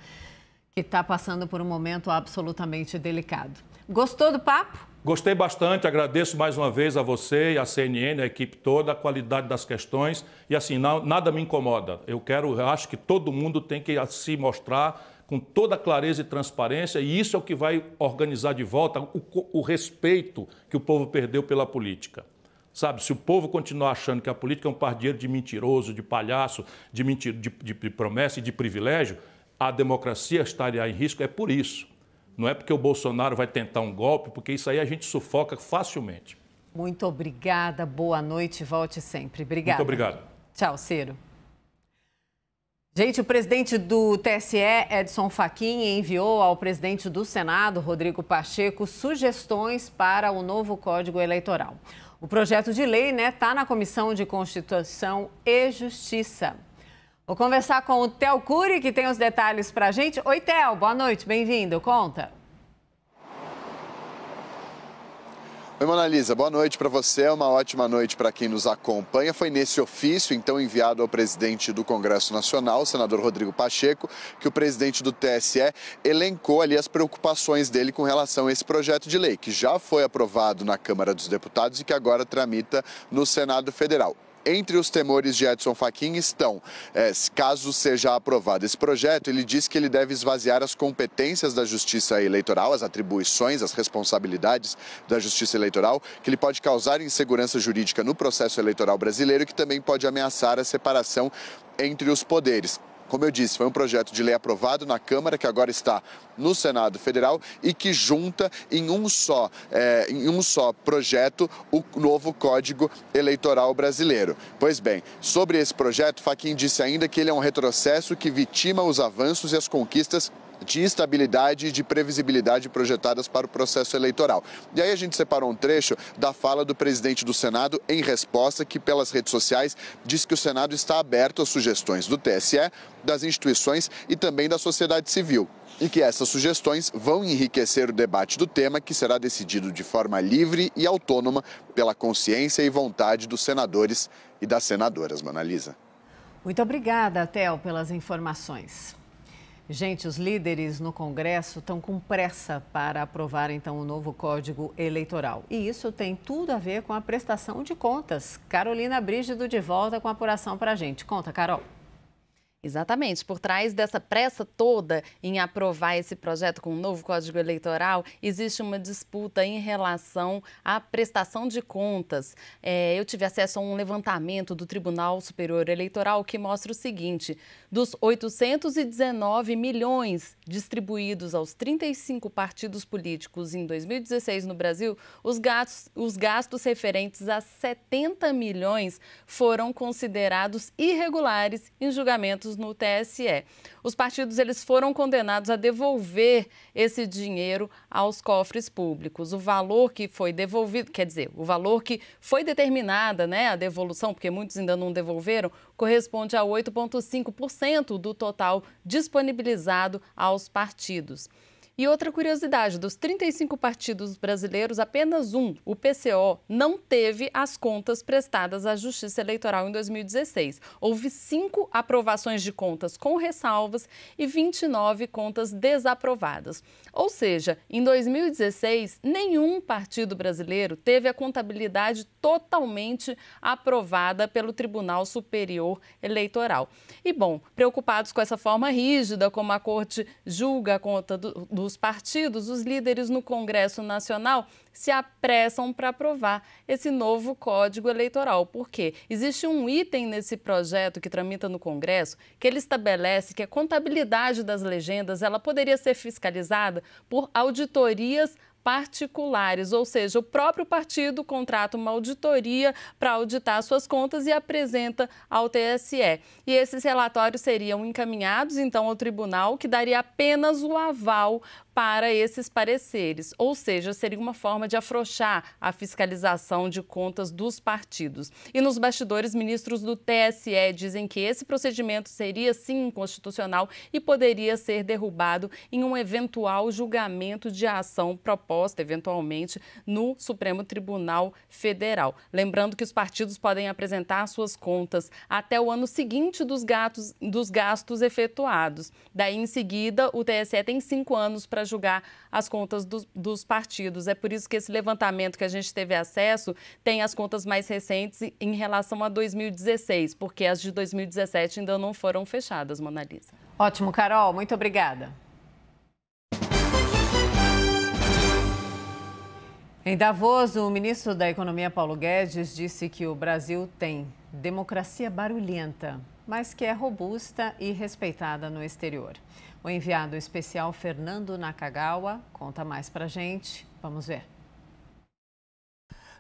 que está passando por um momento absolutamente delicado. Gostou do papo? Gostei bastante, agradeço mais uma vez a você e a CNN, a equipe toda, a qualidade das questões. E assim, não, nada me incomoda. Eu quero, eu acho que todo mundo tem que assim, se mostrar com toda clareza e transparência, e isso é o que vai organizar de volta o, o respeito que o povo perdeu pela política. Sabe, se o povo continuar achando que a política é um pardieiro de mentiroso, de palhaço, de, mentir, de, de, de promessa e de privilégio, a democracia estaria em risco. É por isso. Não é porque o Bolsonaro vai tentar um golpe, porque isso aí a gente sufoca facilmente. Muito obrigada, boa noite, volte sempre. Obrigada. Muito obrigado. Tchau, Ciro. Gente, o presidente do TSE, Edson Fachin, enviou ao presidente do Senado, Rodrigo Pacheco, sugestões para o novo Código Eleitoral. O projeto de lei está né, tá na Comissão de Constituição e Justiça. Vou conversar com o Theo Cury, que tem os detalhes para a gente. Oi, Theo, boa noite, bem-vindo. Conta. Oi, Monalisa, boa noite para você, é uma ótima noite para quem nos acompanha. Foi nesse ofício, então, enviado ao presidente do Congresso Nacional, senador Rodrigo Pacheco, que o presidente do TSE elencou ali as preocupações dele com relação a esse projeto de lei, que já foi aprovado na Câmara dos Deputados e que agora tramita no Senado Federal. Entre os temores de Edson Fachin estão, é, caso seja aprovado esse projeto, ele diz que ele deve esvaziar as competências da Justiça Eleitoral, as atribuições, as responsabilidades da Justiça Eleitoral, que ele pode causar insegurança jurídica no processo eleitoral brasileiro e que também pode ameaçar a separação entre os poderes. Como eu disse, foi um projeto de lei aprovado na Câmara, que agora está no Senado Federal e que junta em um só, é, em um só projeto o novo Código Eleitoral Brasileiro. Pois bem, sobre esse projeto, Faquin disse ainda que ele é um retrocesso que vitima os avanços e as conquistas de estabilidade e de previsibilidade projetadas para o processo eleitoral. E aí a gente separou um trecho da fala do presidente do Senado em resposta que pelas redes sociais diz que o Senado está aberto às sugestões do TSE, das instituições e também da sociedade civil e que essas sugestões vão enriquecer o debate do tema, que será decidido de forma livre e autônoma pela consciência e vontade dos senadores e das senadoras, Manalisa. Muito obrigada, Tel, pelas informações. Gente, os líderes no Congresso estão com pressa para aprovar então o novo Código Eleitoral. E isso tem tudo a ver com a prestação de contas. Carolina Brígido de volta com a apuração para a gente. Conta, Carol. Exatamente. Por trás dessa pressa toda em aprovar esse projeto com o um novo Código Eleitoral, existe uma disputa em relação à prestação de contas. É, eu tive acesso a um levantamento do Tribunal Superior Eleitoral que mostra o seguinte: dos 819 milhões distribuídos aos 35 partidos políticos em 2016 no Brasil, os gastos, os gastos referentes a 70 milhões foram considerados irregulares em julgamentos no TSE. Os partidos eles foram condenados a devolver esse dinheiro aos cofres públicos. O valor que foi devolvido, quer dizer, o valor que foi determinada, né, a devolução, porque muitos ainda não devolveram, corresponde a 8,5% do total disponibilizado aos partidos. E outra curiosidade: dos 35 partidos brasileiros, apenas um, o PCO, não teve as contas prestadas à Justiça Eleitoral em 2016. Houve cinco aprovações de contas com ressalvas e 29 contas desaprovadas. Ou seja, em 2016, nenhum partido brasileiro teve a contabilidade totalmente aprovada pelo Tribunal Superior Eleitoral. E bom, preocupados com essa forma rígida como a corte julga a conta do, do dos partidos, os líderes no Congresso Nacional se apressam para aprovar esse novo Código Eleitoral. Por quê? Existe um item nesse projeto que tramita no Congresso que ele estabelece que a contabilidade das legendas ela poderia ser fiscalizada por auditorias particulares, ou seja, o próprio partido contrata uma auditoria para auditar suas contas e apresenta ao TSE. E esses relatórios seriam encaminhados então ao tribunal, que daria apenas o aval para esses pareceres, ou seja, seria uma forma de afrouxar a fiscalização de contas dos partidos. E nos bastidores, ministros do TSE dizem que esse procedimento seria sim inconstitucional e poderia ser derrubado em um eventual julgamento de ação proposta eventualmente no Supremo Tribunal Federal. Lembrando que os partidos podem apresentar suas contas até o ano seguinte dos, dos gastos efetuados. Daí em seguida, o TSE tem cinco anos para julgar as contas dos, dos partidos. É por isso que esse levantamento que a gente teve acesso tem as contas mais recentes em relação a 2016, porque as de 2017 ainda não foram fechadas, Monalisa. Ótimo, Carol. Muito obrigada. Em Davos, o ministro da Economia Paulo Guedes disse que o Brasil tem democracia barulhenta mas que é robusta e respeitada no exterior. O enviado especial Fernando Nakagawa conta mais a gente. Vamos ver.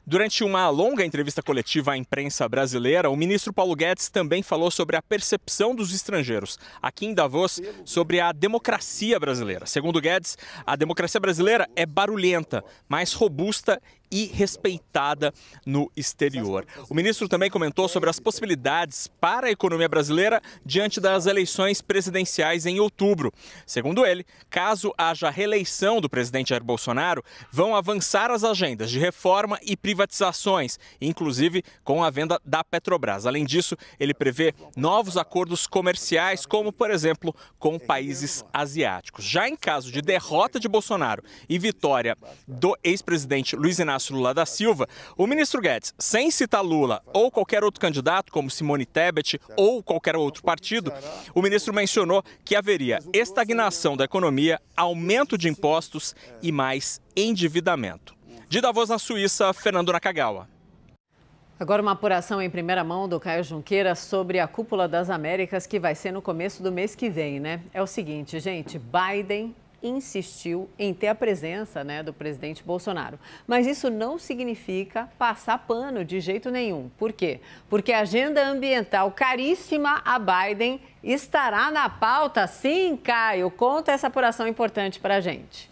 Durante uma longa entrevista coletiva à imprensa brasileira, o ministro Paulo Guedes também falou sobre a percepção dos estrangeiros, aqui em Davos, sobre a democracia brasileira. Segundo Guedes, a democracia brasileira é barulhenta, mas robusta e respeitada no exterior. O ministro também comentou sobre as possibilidades para a economia brasileira diante das eleições presidenciais em outubro. Segundo ele, caso haja reeleição do presidente Jair Bolsonaro, vão avançar as agendas de reforma e privatizações, inclusive com a venda da Petrobras. Além disso, ele prevê novos acordos comerciais, como por exemplo com países asiáticos. Já em caso de derrota de Bolsonaro e vitória do ex-presidente Luiz Inácio Inácio Lula da Silva, o ministro Guedes, sem citar Lula ou qualquer outro candidato, como Simone Tebet ou qualquer outro partido, o ministro mencionou que haveria estagnação da economia, aumento de impostos e mais endividamento. De Davos, na Suíça, Fernando Nakagawa. Agora, uma apuração em primeira mão do Caio Junqueira sobre a Cúpula das Américas, que vai ser no começo do mês que vem, né? É o seguinte, gente: Biden insistiu em ter a presença né, do presidente Bolsonaro. Mas isso não significa passar pano de jeito nenhum. Por quê? Porque a agenda ambiental caríssima a Biden estará na pauta. Sim, Caio, conta essa apuração importante para a gente.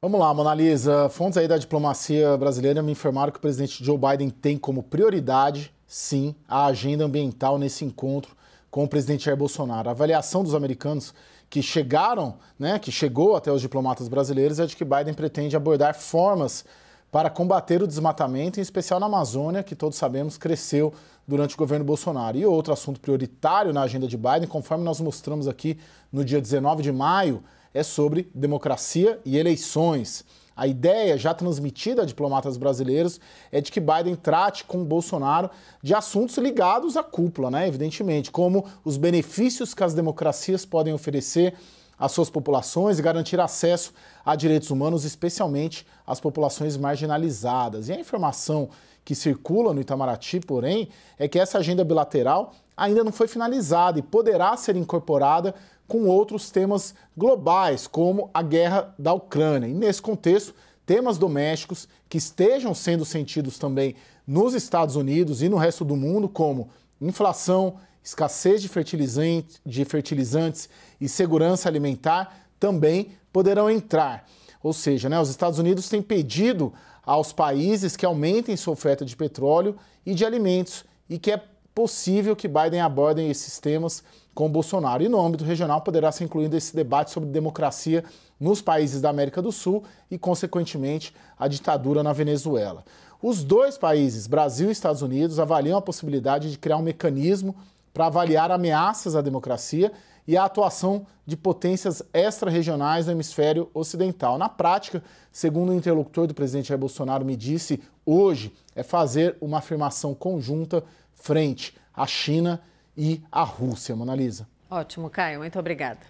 Vamos lá, Monalisa. Fontes aí da diplomacia brasileira me informaram que o presidente Joe Biden tem como prioridade, sim, a agenda ambiental nesse encontro com o presidente Jair Bolsonaro. A avaliação dos americanos que chegaram, né, que chegou até os diplomatas brasileiros, é de que Biden pretende abordar formas para combater o desmatamento, em especial na Amazônia, que todos sabemos cresceu durante o governo Bolsonaro. E outro assunto prioritário na agenda de Biden, conforme nós mostramos aqui no dia 19 de maio, é sobre democracia e eleições. A ideia já transmitida a diplomatas brasileiros é de que Biden trate com Bolsonaro de assuntos ligados à cúpula, né? Evidentemente, como os benefícios que as democracias podem oferecer às suas populações e garantir acesso a direitos humanos, especialmente às populações marginalizadas. E a informação que circula no Itamaraty, porém, é que essa agenda bilateral ainda não foi finalizada e poderá ser incorporada com outros temas globais, como a guerra da Ucrânia. E nesse contexto, temas domésticos que estejam sendo sentidos também nos Estados Unidos e no resto do mundo, como inflação, escassez de, fertilizante, de fertilizantes e segurança alimentar, também poderão entrar. Ou seja, né, os Estados Unidos têm pedido aos países que aumentem sua oferta de petróleo e de alimentos e que é possível que Biden aborde esses temas com Bolsonaro. E no âmbito regional poderá ser incluído esse debate sobre democracia nos países da América do Sul e, consequentemente, a ditadura na Venezuela. Os dois países, Brasil e Estados Unidos, avaliam a possibilidade de criar um mecanismo para avaliar ameaças à democracia e a atuação de potências extra-regionais no hemisfério ocidental. Na prática, segundo o interlocutor do presidente Jair Bolsonaro me disse hoje, é fazer uma afirmação conjunta frente à China e a Rússia, Mona Lisa. Ótimo, Caio, muito obrigada.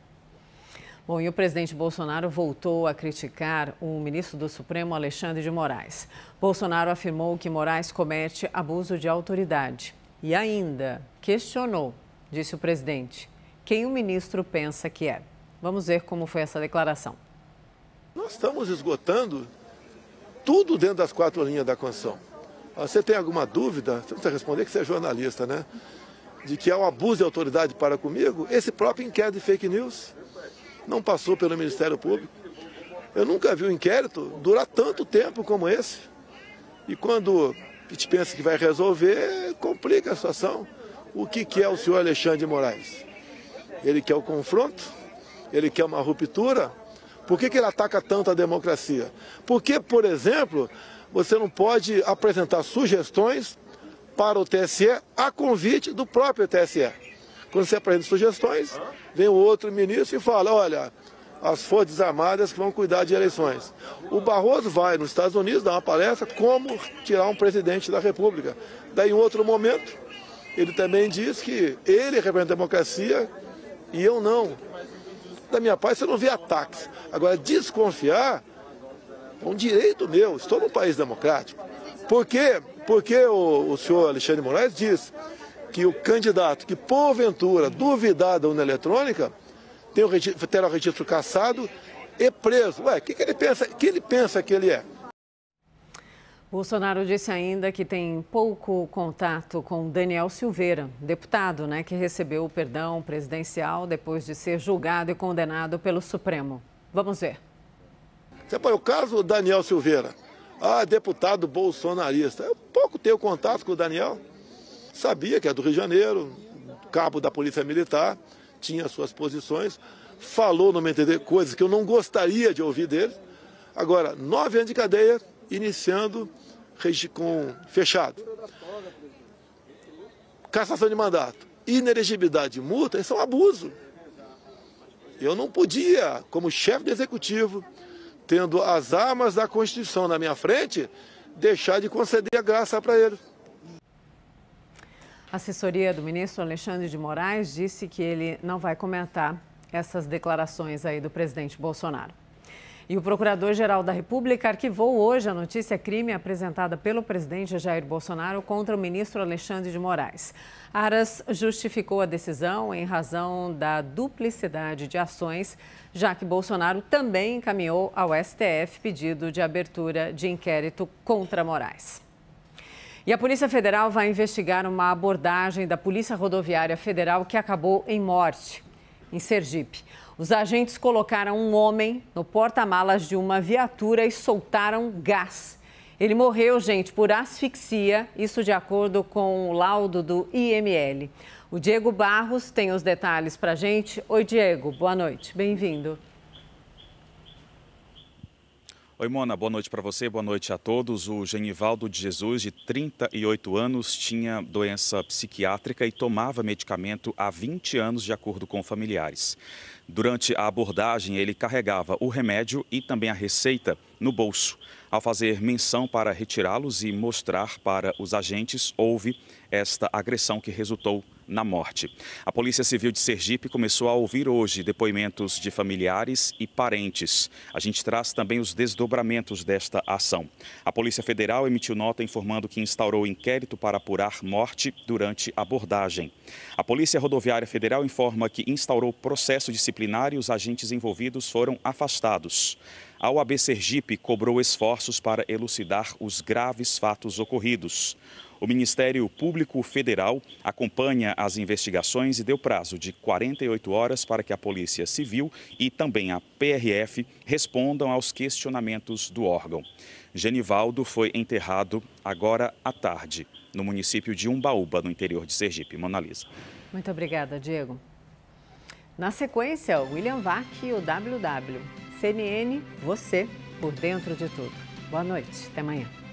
Bom, e o presidente Bolsonaro voltou a criticar o ministro do Supremo, Alexandre de Moraes. Bolsonaro afirmou que Moraes comete abuso de autoridade e ainda questionou, disse o presidente, quem o ministro pensa que é. Vamos ver como foi essa declaração. Nós estamos esgotando tudo dentro das quatro linhas da Constituição. Você tem alguma dúvida? Você não precisa responder que você é jornalista, né? de que há um abuso de autoridade para comigo, esse próprio inquérito de fake news não passou pelo Ministério Público. Eu nunca vi um inquérito durar tanto tempo como esse. E quando a gente pensa que vai resolver, complica a situação. O que, quer é o senhor Alexandre de Moraes? Ele quer o confronto? Ele quer uma ruptura? Por que, que ele ataca tanto a democracia? Porque, por exemplo, você não pode apresentar sugestões para o TSE a convite do próprio TSE. Quando você apresenta sugestões, vem o outro ministro e fala, olha, as Forças Armadas que vão cuidar de eleições. O Barroso vai nos Estados Unidos dar uma palestra como tirar um presidente da República. Daí, em outro momento, ele também diz que ele representa a democracia e eu não. Da minha parte, você não vê ataques. Agora, desconfiar é um direito meu. Estou num país democrático. Porque porque o, o senhor Alexandre Moraes diz que o candidato que porventura duvidar da urna eletrônica tem o registro, terá o registro cassado e preso. Ué, o que, que ele pensa? que ele pensa que ele é? Bolsonaro disse ainda que tem pouco contato com Daniel Silveira, deputado, né, que recebeu o perdão presidencial depois de ser julgado e condenado pelo Supremo. Vamos ver. Você põe o caso Daniel Silveira. Ah, deputado bolsonarista. Eu pouco tenho contato com o Daniel. Sabia que é do Rio de Janeiro, cabo da Polícia Militar, tinha suas posições, falou, no meu entender, coisas que eu não gostaria de ouvir dele. Agora, nove anos de cadeia, iniciando com fechado. Cassação de mandato, inelegibilidade de multa, isso é um abuso. Eu não podia, como chefe do executivo, tendo as armas da Constituição na minha frente, deixar de conceder a graça para ele. A assessoria do ministro Alexandre de Moraes disse que ele não vai comentar essas declarações aí do presidente Bolsonaro. E o Procurador-Geral da República arquivou hoje a notícia crime apresentada pelo presidente Jair Bolsonaro contra o ministro Alexandre de Moraes. Aras justificou a decisão em razão da duplicidade de ações já que Bolsonaro também encaminhou ao STF pedido de abertura de inquérito contra Moraes. E a Polícia Federal vai investigar uma abordagem da Polícia Rodoviária Federal que acabou em morte, em Sergipe. Os agentes colocaram um homem no porta-malas de uma viatura e soltaram gás. Ele morreu, gente, por asfixia, isso de acordo com o laudo do IML. O Diego Barros tem os detalhes para gente. Oi, Diego, boa noite, bem-vindo. Oi, Mona, boa noite para você, boa noite a todos. O Genivaldo de Jesus, de 38 anos, tinha doença psiquiátrica e tomava medicamento há 20 anos, de acordo com familiares. Durante a abordagem, ele carregava o remédio e também a receita no bolso. Ao fazer menção para retirá-los e mostrar para os agentes, houve esta agressão que resultou na morte. A Polícia Civil de Sergipe começou a ouvir hoje depoimentos de familiares e parentes. A gente traz também os desdobramentos desta ação. A Polícia Federal emitiu nota informando que instaurou inquérito para apurar morte durante abordagem. A Polícia Rodoviária Federal informa que instaurou processo disciplinar e os agentes envolvidos foram afastados. A UAB Sergipe cobrou esforços para elucidar os graves fatos ocorridos. O Ministério Público Federal acompanha as investigações e deu prazo de 48 horas para que a Polícia Civil e também a PRF respondam aos questionamentos do órgão. Genivaldo foi enterrado agora à tarde, no município de Umbaúba, no interior de Sergipe. Monalisa. Muito obrigada, Diego. Na sequência, William Vac e o WW. CNN, você, por dentro de tudo. Boa noite, até amanhã.